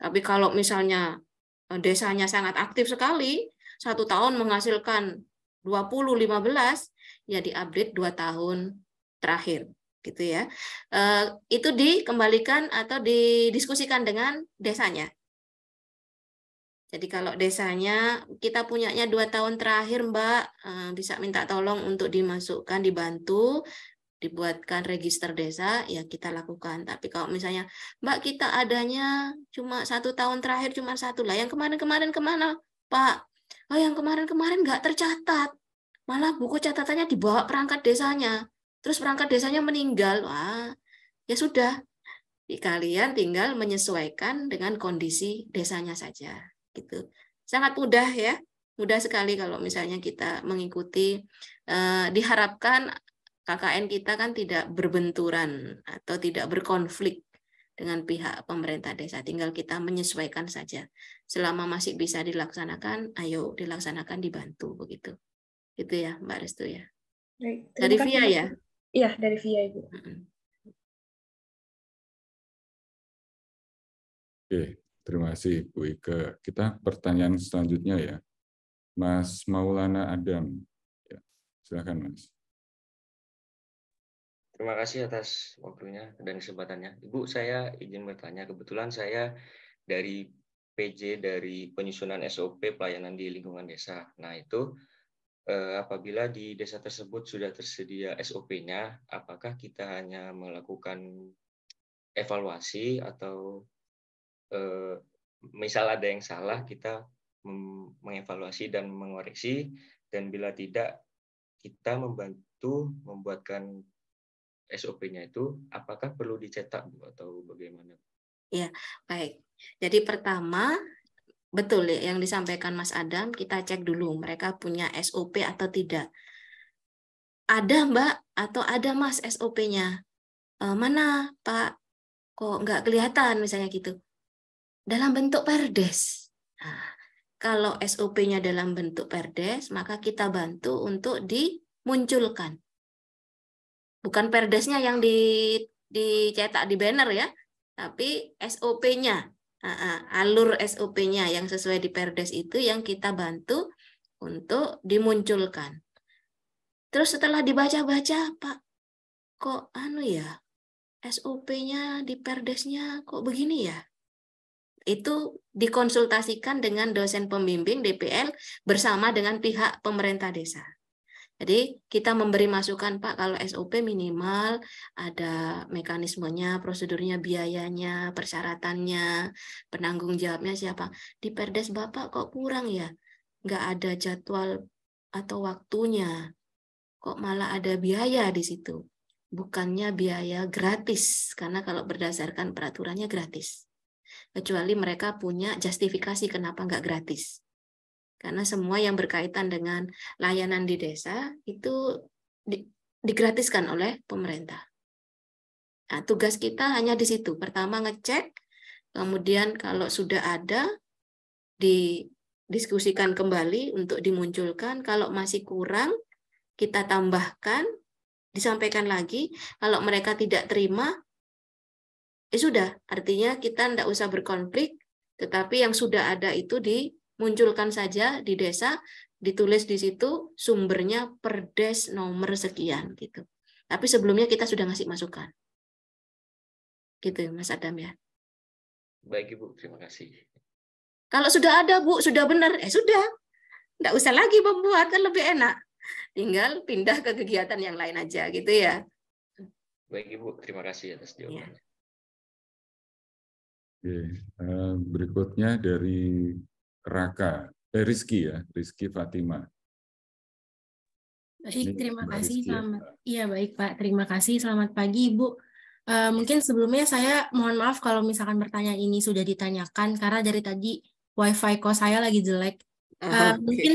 Speaker 2: Tapi kalau misalnya eh, desanya sangat aktif sekali, satu tahun menghasilkan 20, 15, ya diupdate dua tahun terakhir gitu ya eh, itu dikembalikan atau didiskusikan dengan desanya jadi kalau desanya kita punyanya dua tahun terakhir Mbak eh, bisa minta tolong untuk dimasukkan dibantu dibuatkan register desa ya kita lakukan tapi kalau misalnya Mbak kita adanya cuma satu tahun terakhir cuma satu lah yang kemarin-kemarin kemana Pak oh yang kemarin-kemarin nggak tercatat malah buku catatannya dibawa perangkat desanya terus perangkat desanya meninggal, wah, ya sudah. Kalian tinggal menyesuaikan dengan kondisi desanya saja. gitu Sangat mudah ya, mudah sekali kalau misalnya kita mengikuti, eh, diharapkan KKN kita kan tidak berbenturan atau tidak berkonflik dengan pihak pemerintah desa. Tinggal kita menyesuaikan saja. Selama masih bisa dilaksanakan, ayo dilaksanakan dibantu begitu. Gitu ya, Mbak Restu ya.
Speaker 6: Baik, Dari Via ya. Iya, dari VIA, Ibu.
Speaker 1: Oke, terima kasih Bu Ike. Kita pertanyaan selanjutnya ya. Mas Maulana
Speaker 4: Adam. Ya, silakan Mas.
Speaker 5: Terima kasih atas waktunya dan kesempatannya. Ibu, saya izin bertanya. Kebetulan saya dari PJ dari penyusunan SOP pelayanan di lingkungan desa. Nah, itu Eh, apabila di desa tersebut sudah tersedia SOP-nya, apakah kita hanya melakukan evaluasi atau eh, misal ada yang salah kita mengevaluasi dan mengoreksi dan bila tidak kita membantu membuatkan SOP-nya itu apakah perlu dicetak atau bagaimana?
Speaker 2: Ya, baik. Jadi pertama Betul ya yang disampaikan Mas Adam, kita cek dulu mereka punya SOP atau tidak. Ada Mbak atau ada Mas SOP-nya? E, mana Pak? Kok nggak kelihatan misalnya gitu? Dalam bentuk perdes. Nah, kalau SOP-nya dalam bentuk perdes, maka kita bantu untuk dimunculkan. Bukan perdesnya yang di, dicetak di banner ya, tapi SOP-nya alur SOP-nya yang sesuai di Perdes itu yang kita bantu untuk dimunculkan. Terus setelah dibaca-baca, Pak, kok anu ya, SOP-nya di Perdesnya kok begini ya? Itu dikonsultasikan dengan dosen pembimbing DPL bersama dengan pihak pemerintah desa. Jadi kita memberi masukan Pak kalau SOP minimal ada mekanismenya, prosedurnya, biayanya, persyaratannya, penanggung jawabnya siapa. Di Perdes Bapak kok kurang ya? Nggak ada jadwal atau waktunya. Kok malah ada biaya di situ. Bukannya biaya gratis, karena kalau berdasarkan peraturannya gratis. Kecuali mereka punya justifikasi kenapa nggak gratis. Karena semua yang berkaitan dengan layanan di desa itu di, digratiskan oleh pemerintah. Nah, tugas kita hanya di situ. Pertama ngecek, kemudian kalau sudah ada didiskusikan kembali untuk dimunculkan. Kalau masih kurang, kita tambahkan, disampaikan lagi. Kalau mereka tidak terima, eh sudah, artinya kita tidak usah berkonflik, tetapi yang sudah ada itu di munculkan saja di desa, ditulis di situ sumbernya perdes nomor sekian gitu. Tapi sebelumnya kita sudah ngasih
Speaker 3: masukan. Gitu ya Mas Adam ya.
Speaker 4: Baik Ibu, terima kasih.
Speaker 2: Kalau sudah ada Bu, sudah benar, eh sudah. Tidak usah lagi membuat, kan lebih enak. Tinggal pindah ke kegiatan yang lain aja gitu ya.
Speaker 5: Baik Ibu, terima kasih atas iya. jawabannya. Ya. Oke,
Speaker 1: eh,
Speaker 4: berikutnya dari Raka, eh, Rizky ya, Rizky Fatima.
Speaker 6: Baik, terima Mbak kasih. Rizky, ya. selamat.
Speaker 3: Iya baik Pak, terima kasih. Selamat pagi
Speaker 2: Bu. Uh, mungkin sebelumnya saya mohon maaf kalau misalkan pertanyaan ini sudah ditanyakan karena dari tadi wifi kos saya lagi jelek. Uh, ah, eh, okay. Mungkin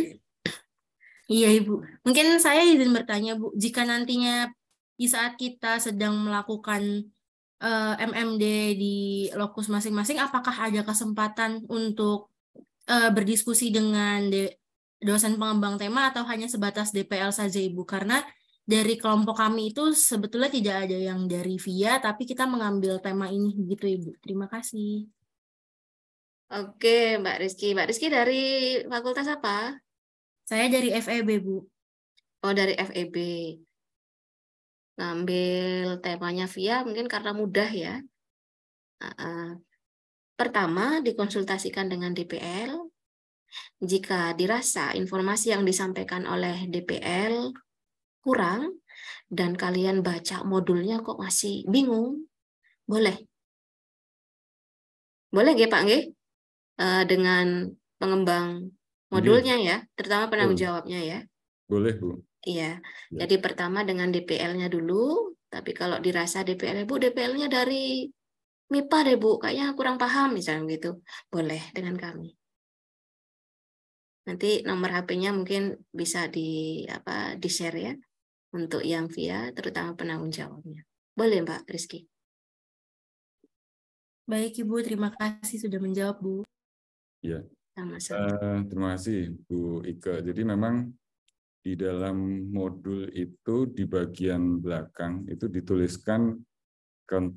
Speaker 2: iya ibu. Mungkin saya izin bertanya bu, jika nantinya di saat kita sedang melakukan eh, MMD di lokus masing-masing, apakah ada kesempatan untuk Eh, berdiskusi dengan dosen pengembang tema atau hanya sebatas DPL saja Ibu? Karena dari kelompok kami itu sebetulnya tidak ada yang
Speaker 6: dari VIA, tapi kita mengambil tema ini gitu Ibu. Terima kasih.
Speaker 2: Oke, Mbak Rizky. Mbak Rizky dari fakultas apa? Saya dari FEB, Bu. Oh, dari FEB. Ngambil temanya VIA mungkin karena mudah ya. Uh -uh. Pertama, dikonsultasikan dengan DPL. Jika dirasa informasi yang disampaikan oleh DPL kurang dan kalian baca modulnya kok
Speaker 3: masih bingung, boleh. Boleh nggih Pak nggih?
Speaker 2: Eh, dengan pengembang modulnya ya, terutama penanggung jawabnya ya. Boleh, Bu. Iya. Ya. Jadi pertama dengan DPL-nya dulu, tapi kalau dirasa DPL-nya, Bu, DPL-nya dari MIPA deh Bu, kayaknya kurang paham misalnya gitu. Boleh dengan kami. Nanti nomor HP-nya mungkin bisa di apa di share ya untuk yang via terutama penanggung jawabnya.
Speaker 3: Boleh Mbak Rizky. Baik Ibu, terima kasih sudah menjawab Bu. Ya. Uh,
Speaker 4: terima kasih Bu Ika. Jadi memang di dalam modul itu di bagian belakang itu dituliskan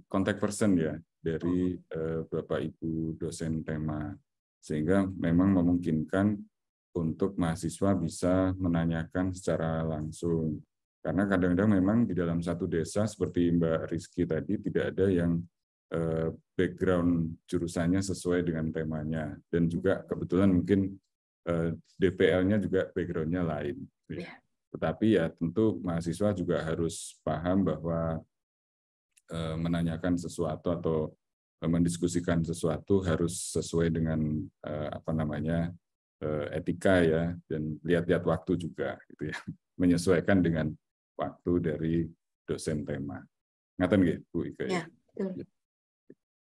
Speaker 4: kontak person ya dari oh. eh, Bapak Ibu dosen tema sehingga memang memungkinkan untuk mahasiswa bisa menanyakan secara langsung karena kadang-kadang memang di dalam satu desa seperti Mbak Rizky tadi tidak ada yang eh, background jurusannya sesuai dengan temanya dan juga kebetulan mungkin eh, DPL-nya juga backgroundnya lain. Iya. Tetapi ya tentu mahasiswa juga harus paham bahwa Eh, menanyakan sesuatu atau eh, mendiskusikan sesuatu harus sesuai dengan eh, apa namanya etika ya dan lihat-lihat waktu juga gitu ya menyesuaikan dengan waktu dari dosen tema. ngatain nggih Bu Ika? Ya,
Speaker 1: ya,
Speaker 5: ya.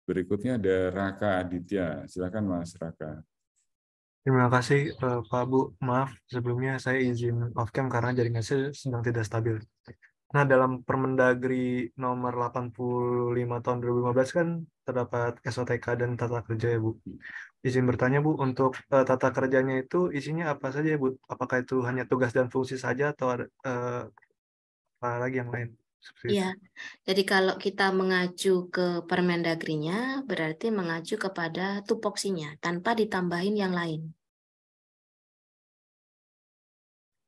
Speaker 4: Berikutnya ada Raka Aditya. Silakan Mas Raka.
Speaker 5: Terima kasih Pak Bu. Maaf sebelumnya saya izin off cam karena jaringan saya sedang tidak stabil. Nah, dalam Permendagri nomor 85 tahun 2015 kan terdapat SOTK dan tata kerja ya, Bu. Izin bertanya, Bu, untuk uh, tata kerjanya itu isinya apa saja ya, Bu? Apakah itu hanya tugas dan fungsi saja atau ada uh, apa lagi yang lain?
Speaker 2: Iya. Jadi kalau kita mengacu ke Permendagrinya berarti mengacu kepada tupoksinya
Speaker 3: tanpa ditambahin yang lain.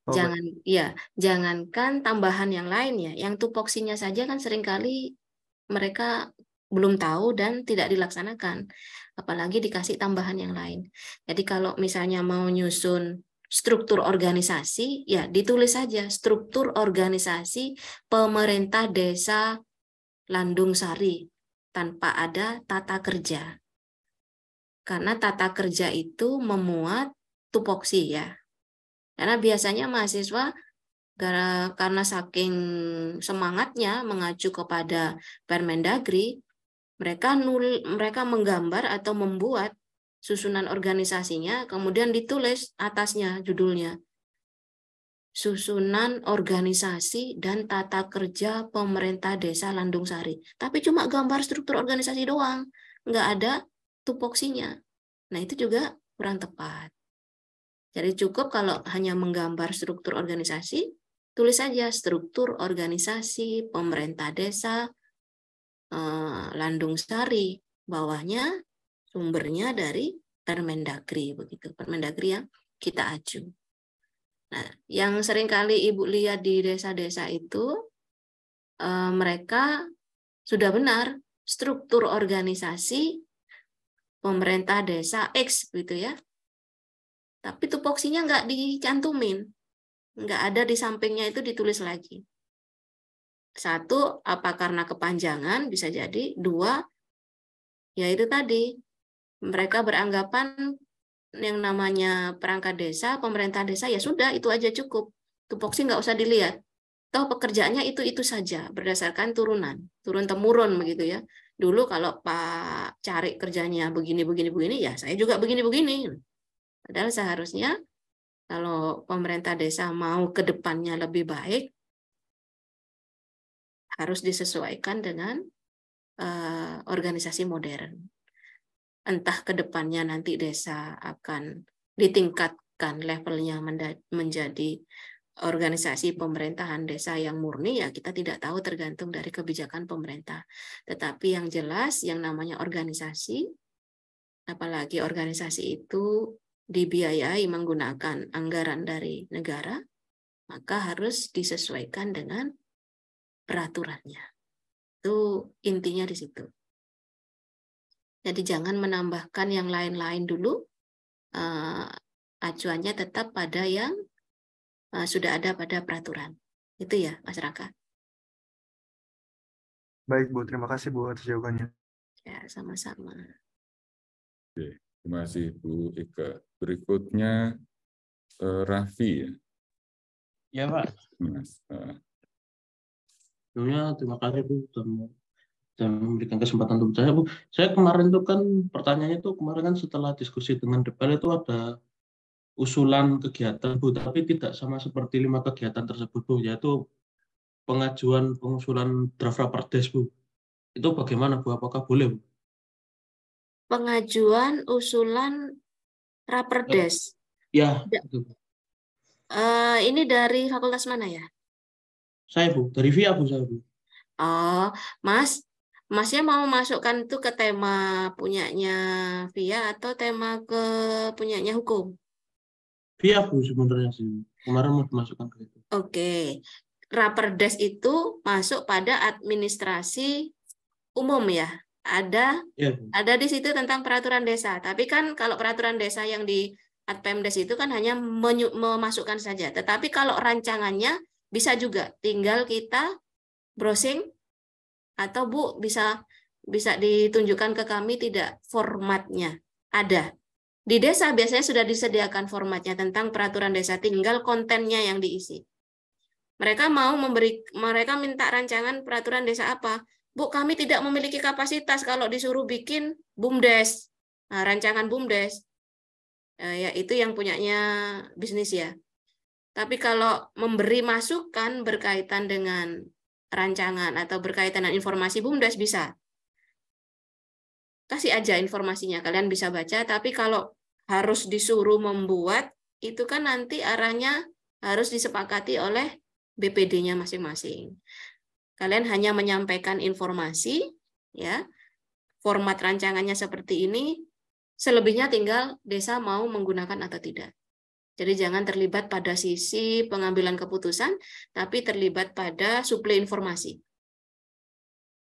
Speaker 3: Oh, Jangan
Speaker 2: ya, jangankan tambahan yang lain ya, yang tupoksinya saja kan seringkali mereka belum tahu dan tidak dilaksanakan, apalagi dikasih tambahan yang lain. Jadi kalau misalnya mau nyusun struktur organisasi, ya ditulis saja struktur organisasi pemerintah desa Landung Sari tanpa ada tata kerja. Karena tata kerja itu memuat tupoksi ya, karena biasanya mahasiswa karena saking semangatnya mengacu kepada Permendagri, mereka nul, mereka menggambar atau membuat susunan organisasinya, kemudian ditulis atasnya judulnya. Susunan organisasi dan tata kerja pemerintah desa Landung Sari. Tapi cuma gambar struktur organisasi doang, nggak ada tupoksinya. Nah itu juga kurang tepat. Jadi cukup kalau hanya menggambar struktur organisasi, tulis saja struktur organisasi pemerintah desa eh, Landung Sari, bawahnya sumbernya dari Permendagri begitu, Permendagri yang kita acu. Nah, yang seringkali Ibu lihat di desa-desa itu eh, mereka sudah benar struktur organisasi pemerintah desa X gitu ya tapi tupoksinya nggak dicantumin. Nggak ada di sampingnya itu ditulis lagi. Satu, apa karena kepanjangan, bisa jadi. Dua, ya itu tadi. Mereka beranggapan yang namanya perangkat desa, pemerintah desa, ya sudah, itu aja cukup. Tupoksi nggak usah dilihat. Tahu pekerjaannya itu-itu saja berdasarkan turunan, turun-temurun begitu ya dulu kalau Pak cari kerjanya begini begini begini ya saya juga begini begini Padahal seharusnya kalau pemerintah desa mau ke depannya lebih baik, harus disesuaikan dengan uh, organisasi modern. Entah ke depannya nanti desa akan ditingkatkan levelnya menjadi organisasi pemerintahan desa yang murni ya kita tidak tahu tergantung dari kebijakan pemerintah. Tetapi yang jelas yang namanya organisasi apalagi organisasi itu dibiayai menggunakan anggaran dari negara, maka harus disesuaikan dengan peraturannya.
Speaker 3: Itu intinya di situ. Jadi jangan menambahkan yang lain-lain dulu. Eh, acuannya tetap pada yang eh, sudah ada pada peraturan. Itu ya, Mas Raka.
Speaker 5: Baik, Bu. Terima kasih, Bu, atas jawabannya. Ya, sama-sama.
Speaker 1: Oke,
Speaker 4: terima kasih, Bu Ika. Berikutnya uh, Raffi ya.
Speaker 5: Ya Pak. Mas. Uh. terima kasih Bu dan memberikan kesempatan untuk saya Bu. Saya kemarin itu kan pertanyaannya itu kemarin kan setelah diskusi dengan DPR itu ada usulan kegiatan Bu, tapi tidak sama seperti lima kegiatan tersebut Bu, yaitu pengajuan pengusulan draft raperdes Bu. Itu bagaimana Bu? Apakah boleh Bu?
Speaker 3: Pengajuan usulan Raperdes.
Speaker 5: Ya. Itu.
Speaker 3: uh, ini
Speaker 2: dari fakultas mana ya?
Speaker 5: Saya bu, dari VIA bu saya bu.
Speaker 2: Oh, Mas, Masnya mau masukkan itu ke tema punyanya VIA atau tema ke punyanya hukum?
Speaker 5: VIA bu sebenarnya sih. Kemarin mau masukkan ke
Speaker 2: itu. Oke. Okay. Raperdes itu masuk pada administrasi umum ya? ada ya. ada di situ tentang peraturan desa. Tapi kan kalau peraturan desa yang di Atpemdes itu kan hanya memasukkan saja. Tetapi kalau rancangannya bisa juga tinggal kita browsing atau Bu bisa bisa ditunjukkan ke kami tidak formatnya. Ada. Di desa biasanya sudah disediakan formatnya tentang peraturan desa, tinggal kontennya yang diisi. Mereka mau memberi mereka minta rancangan peraturan desa apa? Bu, kami tidak memiliki kapasitas kalau disuruh bikin BUMDes, nah, rancangan BUMDes. Eh, ya, itu yang punyanya bisnis ya. Tapi kalau memberi masukan berkaitan dengan rancangan atau berkaitan dengan informasi BUMDes bisa. Kasih aja informasinya, kalian bisa baca. Tapi kalau harus disuruh membuat, itu kan nanti arahnya harus disepakati oleh BPD-nya masing-masing. Kalian hanya menyampaikan informasi, ya. Format rancangannya seperti ini, selebihnya tinggal desa mau menggunakan atau tidak. Jadi jangan terlibat pada sisi pengambilan keputusan, tapi terlibat pada suplai informasi.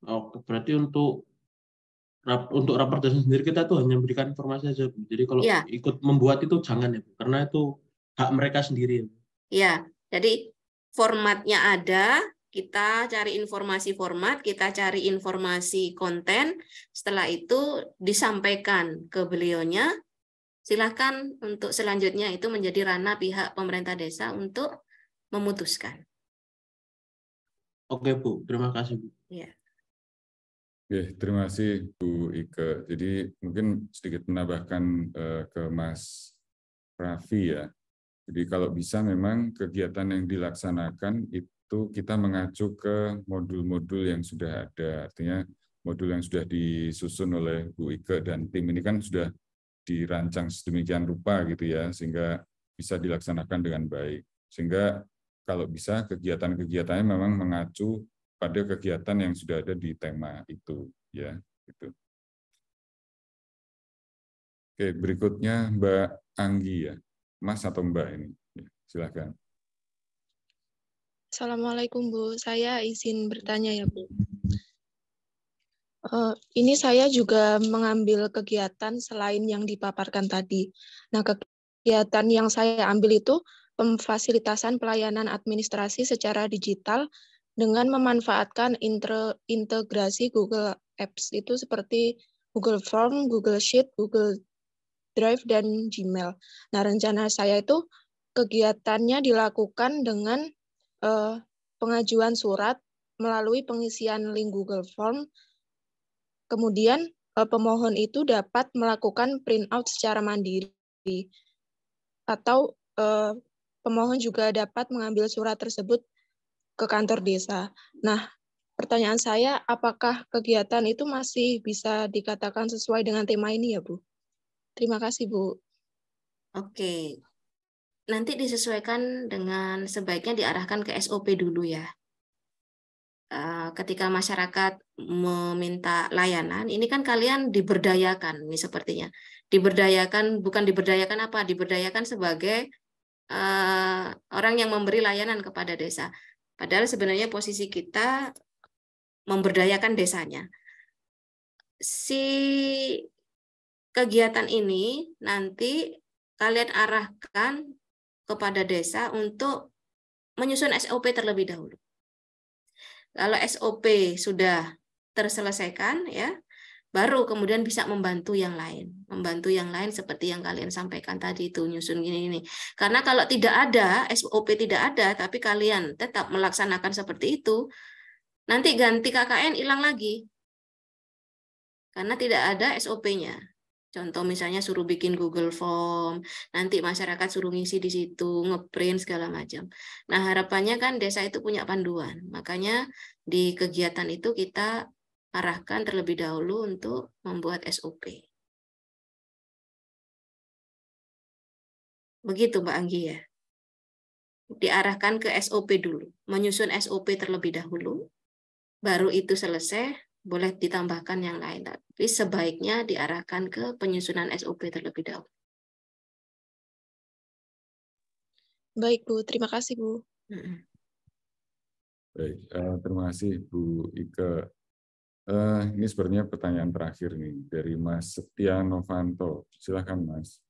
Speaker 5: Oke, oh, berarti untuk untuk desa sendiri kita tuh hanya memberikan informasi aja. Jadi kalau ya. ikut membuat itu jangan ya, karena itu hak mereka sendiri. Ya,
Speaker 2: iya. jadi formatnya ada, kita cari informasi format, kita cari informasi konten, setelah itu disampaikan ke beliaunya. Silahkan untuk selanjutnya itu menjadi ranah pihak pemerintah desa untuk memutuskan.
Speaker 5: Oke Bu, terima kasih Bu.
Speaker 2: Ya.
Speaker 4: Oke, terima kasih Bu Ike. Jadi mungkin sedikit menambahkan uh, ke Mas Raffi ya. Jadi kalau bisa memang kegiatan yang dilaksanakan itu itu kita mengacu ke modul-modul yang sudah ada. Artinya modul yang sudah disusun oleh Bu Ike dan tim ini kan sudah dirancang sedemikian rupa gitu ya, sehingga bisa dilaksanakan dengan baik. Sehingga kalau bisa kegiatan-kegiatannya memang mengacu pada kegiatan yang sudah ada di tema itu ya itu. Oke, berikutnya Mbak Anggi ya. Mas atau Mbak ini. Ya, silakan.
Speaker 6: Assalamualaikum Bu, saya izin bertanya ya Bu. Uh, ini saya juga mengambil kegiatan selain yang dipaparkan tadi. Nah, kegiatan yang saya ambil itu pemfasilitasan pelayanan administrasi secara digital dengan memanfaatkan integrasi Google Apps itu seperti Google Form, Google Sheet, Google Drive, dan Gmail. Nah, rencana saya itu kegiatannya dilakukan dengan eh, pengajuan surat melalui pengisian link Google Form. Kemudian eh, pemohon itu dapat melakukan printout secara mandiri atau eh, pemohon juga dapat mengambil surat tersebut ke kantor desa. Nah, pertanyaan saya, apakah kegiatan itu masih bisa dikatakan sesuai dengan tema ini ya, Bu? Terima kasih, Bu.
Speaker 2: Oke, nanti disesuaikan dengan sebaiknya diarahkan ke SOP dulu ya. Eh, ketika masyarakat meminta layanan, ini kan kalian diberdayakan, ini sepertinya diberdayakan bukan diberdayakan apa, diberdayakan sebagai eh, orang yang memberi layanan kepada desa. Padahal sebenarnya posisi kita memberdayakan desanya. Si kegiatan ini nanti kalian arahkan kepada desa untuk menyusun SOP terlebih dahulu. Kalau SOP sudah terselesaikan ya, baru kemudian bisa membantu yang lain. Membantu yang lain seperti yang kalian sampaikan tadi itu nyusun gini ini. Karena kalau tidak ada SOP tidak ada tapi kalian tetap melaksanakan seperti itu, nanti ganti KKN hilang lagi. Karena tidak ada SOP-nya. Contoh misalnya suruh bikin Google Form, nanti masyarakat suruh ngisi di situ, ngeprint segala macam. Nah harapannya kan desa itu punya panduan, makanya di kegiatan itu kita arahkan terlebih dahulu untuk membuat SOP.
Speaker 3: Begitu Mbak Anggi ya. Diarahkan
Speaker 2: ke SOP dulu, menyusun SOP terlebih dahulu, baru itu selesai, boleh ditambahkan yang lain, tapi sebaiknya diarahkan ke penyusunan SOP terlebih
Speaker 3: dahulu.
Speaker 6: Baik, Bu. Terima kasih, Bu.
Speaker 1: Baik, uh, terima kasih, Bu Ike.
Speaker 4: Uh, ini sebenarnya pertanyaan terakhir nih dari Mas Setia Novanto. Silahkan,
Speaker 5: Mas.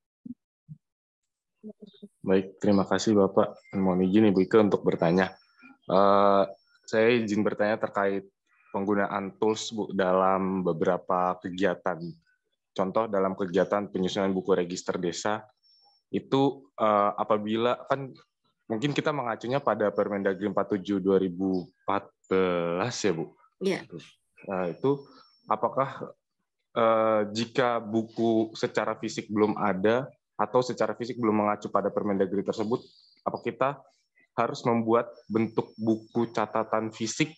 Speaker 5: Baik, terima kasih Bapak. Mohon izin Ibu Ike untuk bertanya. Uh, saya izin bertanya terkait penggunaan tools Bu dalam beberapa kegiatan. Contoh dalam kegiatan penyusunan buku register desa itu uh, apabila kan mungkin kita mengacunya pada Permendagri 47 2014 ya Bu. Iya. Uh, itu apakah uh, jika buku secara fisik belum ada atau secara fisik belum mengacu pada Permendagri tersebut apa kita harus membuat bentuk buku catatan fisik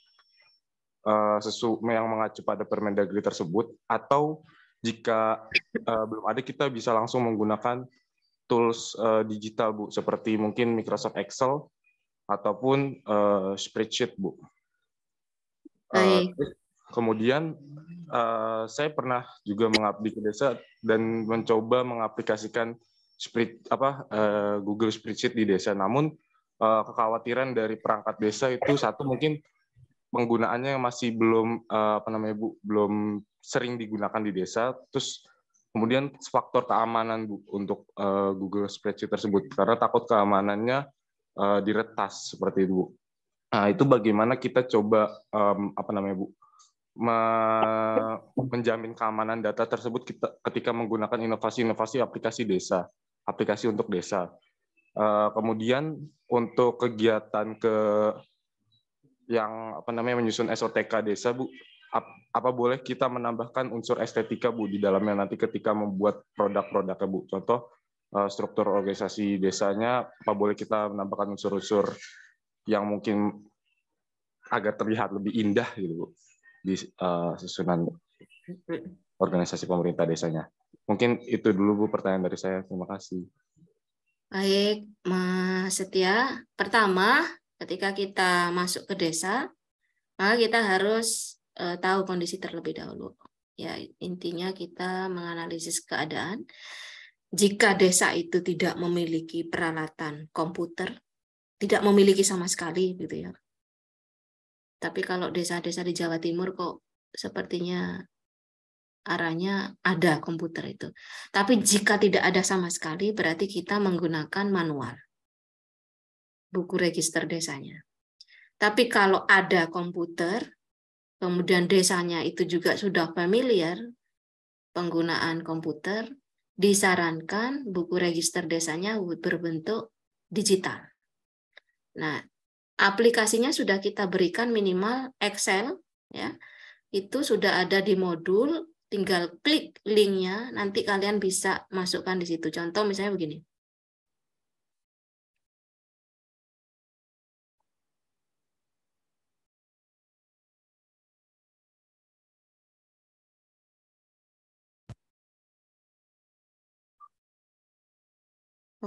Speaker 5: Eh, sesu yang mengacu pada Permendagri tersebut atau jika uh, belum ada kita bisa langsung menggunakan tools uh, digital Bu seperti mungkin Microsoft Excel ataupun uh, spreadsheet Bu. Uh, kemudian uh, saya pernah juga mengabdi ke desa dan mencoba mengaplikasikan spread apa uh, Google spreadsheet di desa. Namun uh, kekhawatiran dari perangkat desa itu satu mungkin penggunaannya yang masih belum uh, apa namanya Bu, belum sering digunakan di desa. Terus kemudian faktor keamanan Bu untuk uh, Google Spreadsheet tersebut karena takut keamanannya uh, diretas seperti itu Bu. Nah, itu bagaimana kita coba um, apa namanya Bu? Me menjamin keamanan data tersebut kita ketika menggunakan inovasi-inovasi aplikasi desa, aplikasi untuk desa. Uh, kemudian untuk kegiatan ke yang apa namanya menyusun SOTK desa Bu apa boleh kita menambahkan unsur estetika Bu di dalamnya nanti ketika membuat produk-produknya Bu contoh eh, struktur organisasi desanya apa boleh kita menambahkan unsur-unsur yang mungkin agar terlihat lebih indah gitu Bu di uh, susunan organisasi pemerintah desanya mungkin itu dulu Bu pertanyaan dari saya terima kasih
Speaker 2: Baik, Mas Setia. Pertama, ketika kita masuk ke desa, maka kita harus uh, tahu kondisi terlebih dahulu. Ya, intinya kita menganalisis keadaan. Jika desa itu tidak memiliki peralatan komputer, tidak memiliki sama sekali gitu ya. Tapi kalau desa-desa di Jawa Timur kok sepertinya arahnya ada komputer itu. Tapi jika tidak ada sama sekali berarti kita menggunakan manual buku register desanya. Tapi kalau ada komputer, kemudian desanya itu juga sudah familiar penggunaan komputer, disarankan buku register desanya berbentuk digital. Nah, aplikasinya sudah kita berikan minimal Excel, ya. Itu sudah ada di modul, tinggal klik linknya, nanti kalian bisa masukkan
Speaker 3: di situ. Contoh misalnya begini,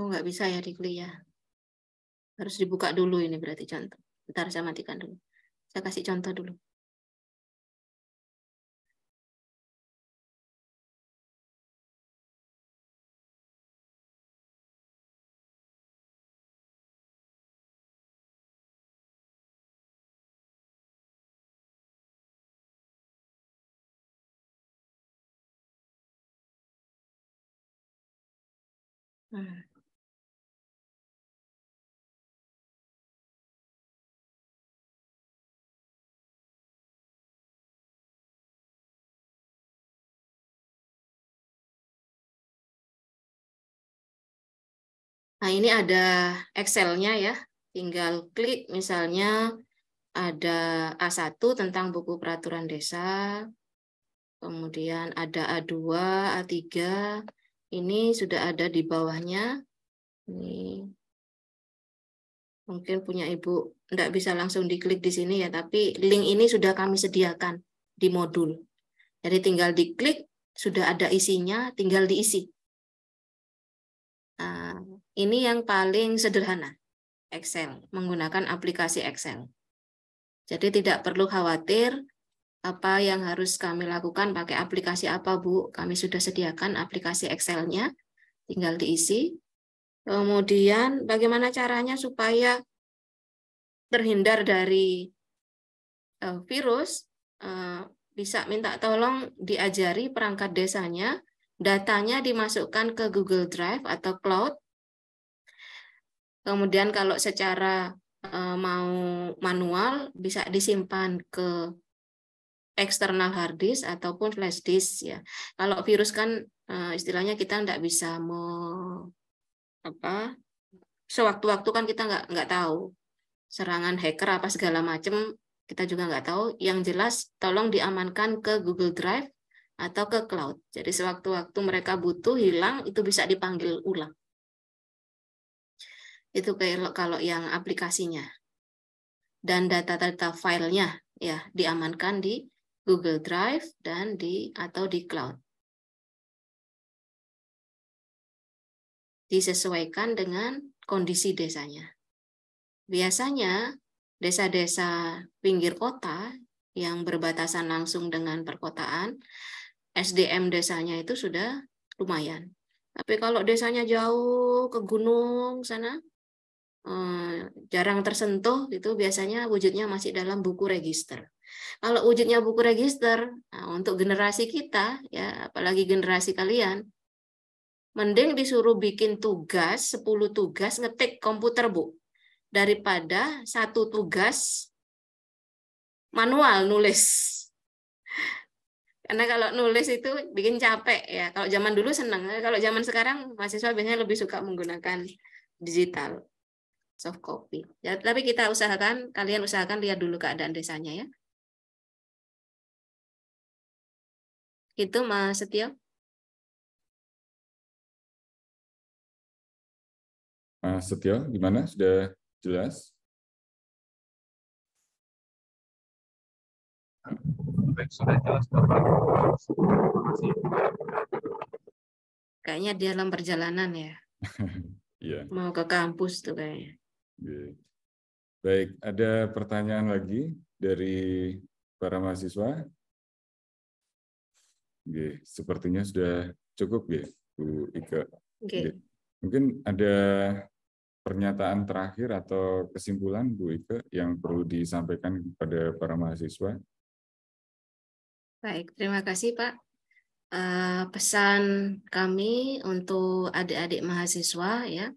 Speaker 1: Oh, nggak bisa ya di kuliah. Harus dibuka dulu ini berarti contoh. Bentar saya matikan dulu. Saya kasih contoh dulu. Hmm.
Speaker 2: Nah, ini ada Excel-nya ya. Tinggal klik misalnya ada A1 tentang buku peraturan desa, kemudian ada A2, A3, ini sudah ada di bawahnya. Ini mungkin punya Ibu tidak bisa langsung diklik di sini ya, tapi link ini sudah kami sediakan di modul. Jadi tinggal diklik, sudah ada isinya, tinggal diisi. Ini yang paling sederhana, Excel, menggunakan aplikasi Excel. Jadi tidak perlu khawatir apa yang harus kami lakukan pakai aplikasi apa, Bu. Kami sudah sediakan aplikasi Excel-nya, tinggal diisi. Kemudian bagaimana caranya supaya terhindar dari eh, virus, eh, bisa minta tolong diajari perangkat desanya, datanya dimasukkan ke Google Drive atau Cloud, Kemudian kalau secara eh, mau manual bisa disimpan ke eksternal hard disk ataupun flash disk ya. Kalau virus kan eh, istilahnya kita tidak bisa me, apa sewaktu-waktu kan kita nggak nggak tahu serangan hacker apa segala macam kita juga nggak tahu. Yang jelas tolong diamankan ke Google Drive atau ke cloud. Jadi sewaktu-waktu mereka butuh hilang itu bisa dipanggil ulang itu kayak kalau yang aplikasinya dan data-data filenya ya diamankan di Google
Speaker 3: Drive dan di atau di cloud
Speaker 2: disesuaikan dengan kondisi desanya biasanya desa-desa pinggir kota yang berbatasan langsung dengan perkotaan SDM desanya itu sudah lumayan tapi kalau desanya jauh ke gunung sana Eh, jarang tersentuh itu biasanya wujudnya masih dalam buku register. Kalau wujudnya buku register nah untuk generasi kita ya apalagi generasi kalian mending disuruh bikin tugas 10 tugas ngetik komputer Bu daripada satu tugas manual nulis. Karena kalau nulis itu bikin capek ya. Kalau zaman dulu senang, kalau zaman sekarang mahasiswa biasanya lebih suka menggunakan digital soft copy. Ya, tapi kita usahakan, kalian usahakan lihat dulu keadaan desanya ya.
Speaker 1: Itu Mas Setio. Mas Setio, gimana? Sudah jelas?
Speaker 2: Kayaknya dia dalam perjalanan ya.
Speaker 1: yeah.
Speaker 2: Mau ke kampus tuh kayaknya.
Speaker 4: Baik, ada pertanyaan lagi dari para mahasiswa? Oke, sepertinya sudah cukup ya, Bu Ika. Oke. Iya. Mungkin ada pernyataan terakhir atau kesimpulan Bu Ika yang perlu disampaikan kepada para mahasiswa?
Speaker 2: Baik, terima kasih Pak uh, pesan kami untuk adik-adik mahasiswa ya,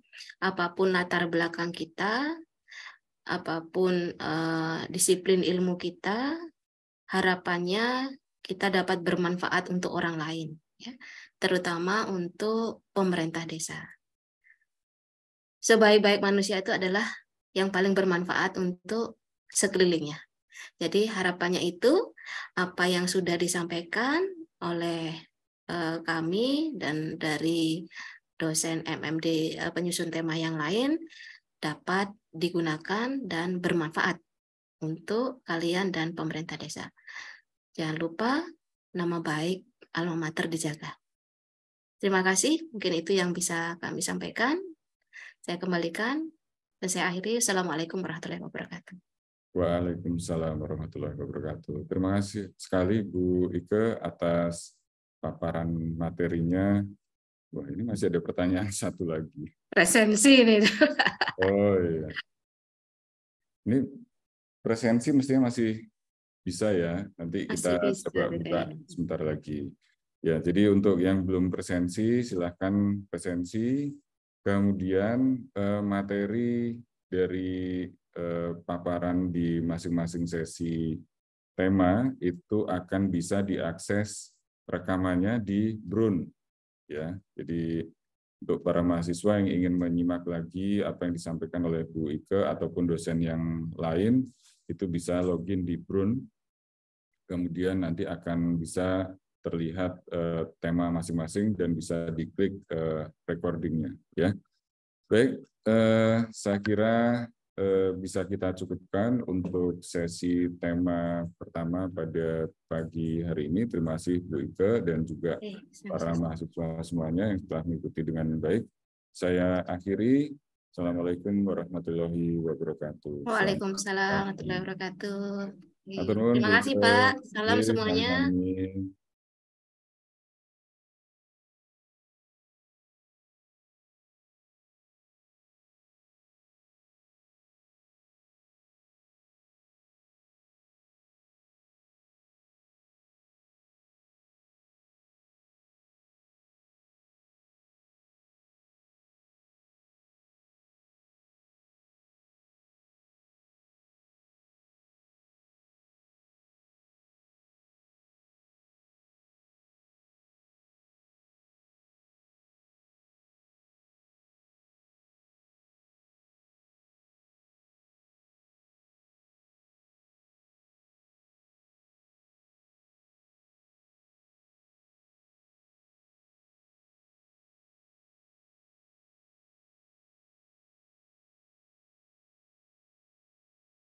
Speaker 2: apapun latar belakang kita, apapun uh, disiplin ilmu kita, harapannya kita dapat bermanfaat untuk orang lain, ya, terutama untuk pemerintah desa. Sebaik-baik manusia itu adalah yang paling bermanfaat untuk sekelilingnya. Jadi harapannya itu apa yang sudah disampaikan oleh eh, kami dan dari dosen MMD eh, penyusun tema yang lain dapat digunakan dan bermanfaat untuk kalian dan pemerintah desa. Jangan lupa nama baik alma mater dijaga. Terima kasih, mungkin itu yang bisa kami sampaikan. Saya kembalikan dan saya akhiri. Assalamualaikum warahmatullahi wabarakatuh.
Speaker 4: Waalaikumsalam warahmatullahi wabarakatuh. Terima kasih sekali Bu Ike atas paparan materinya. Wah, ini masih ada pertanyaan satu lagi.
Speaker 3: Presensi ini.
Speaker 4: oh iya. Ini presensi mestinya masih bisa ya. Nanti masih kita bisa, coba gitu ya. sebentar lagi. Ya, jadi untuk yang belum presensi silahkan presensi. Kemudian eh, materi dari Eh, paparan di masing-masing sesi tema itu akan bisa diakses rekamannya di Brun ya. Jadi untuk para mahasiswa yang ingin menyimak lagi apa yang disampaikan oleh Bu Ike ataupun dosen yang lain itu bisa login di Brun. Kemudian nanti akan bisa terlihat eh, tema masing-masing dan bisa diklik eh, recordingnya ya. Baik, eh, saya kira Eh, bisa kita cukupkan untuk sesi tema pertama pada pagi hari ini. Terima kasih Bu Ike dan juga para mahasiswa semuanya yang telah mengikuti dengan baik. Saya akhiri. Assalamualaikum warahmatullahi wabarakatuh.
Speaker 2: Waalaikumsalam warahmatullahi wabarakatuh. Terima kasih Pak. Eh, Salam semuanya.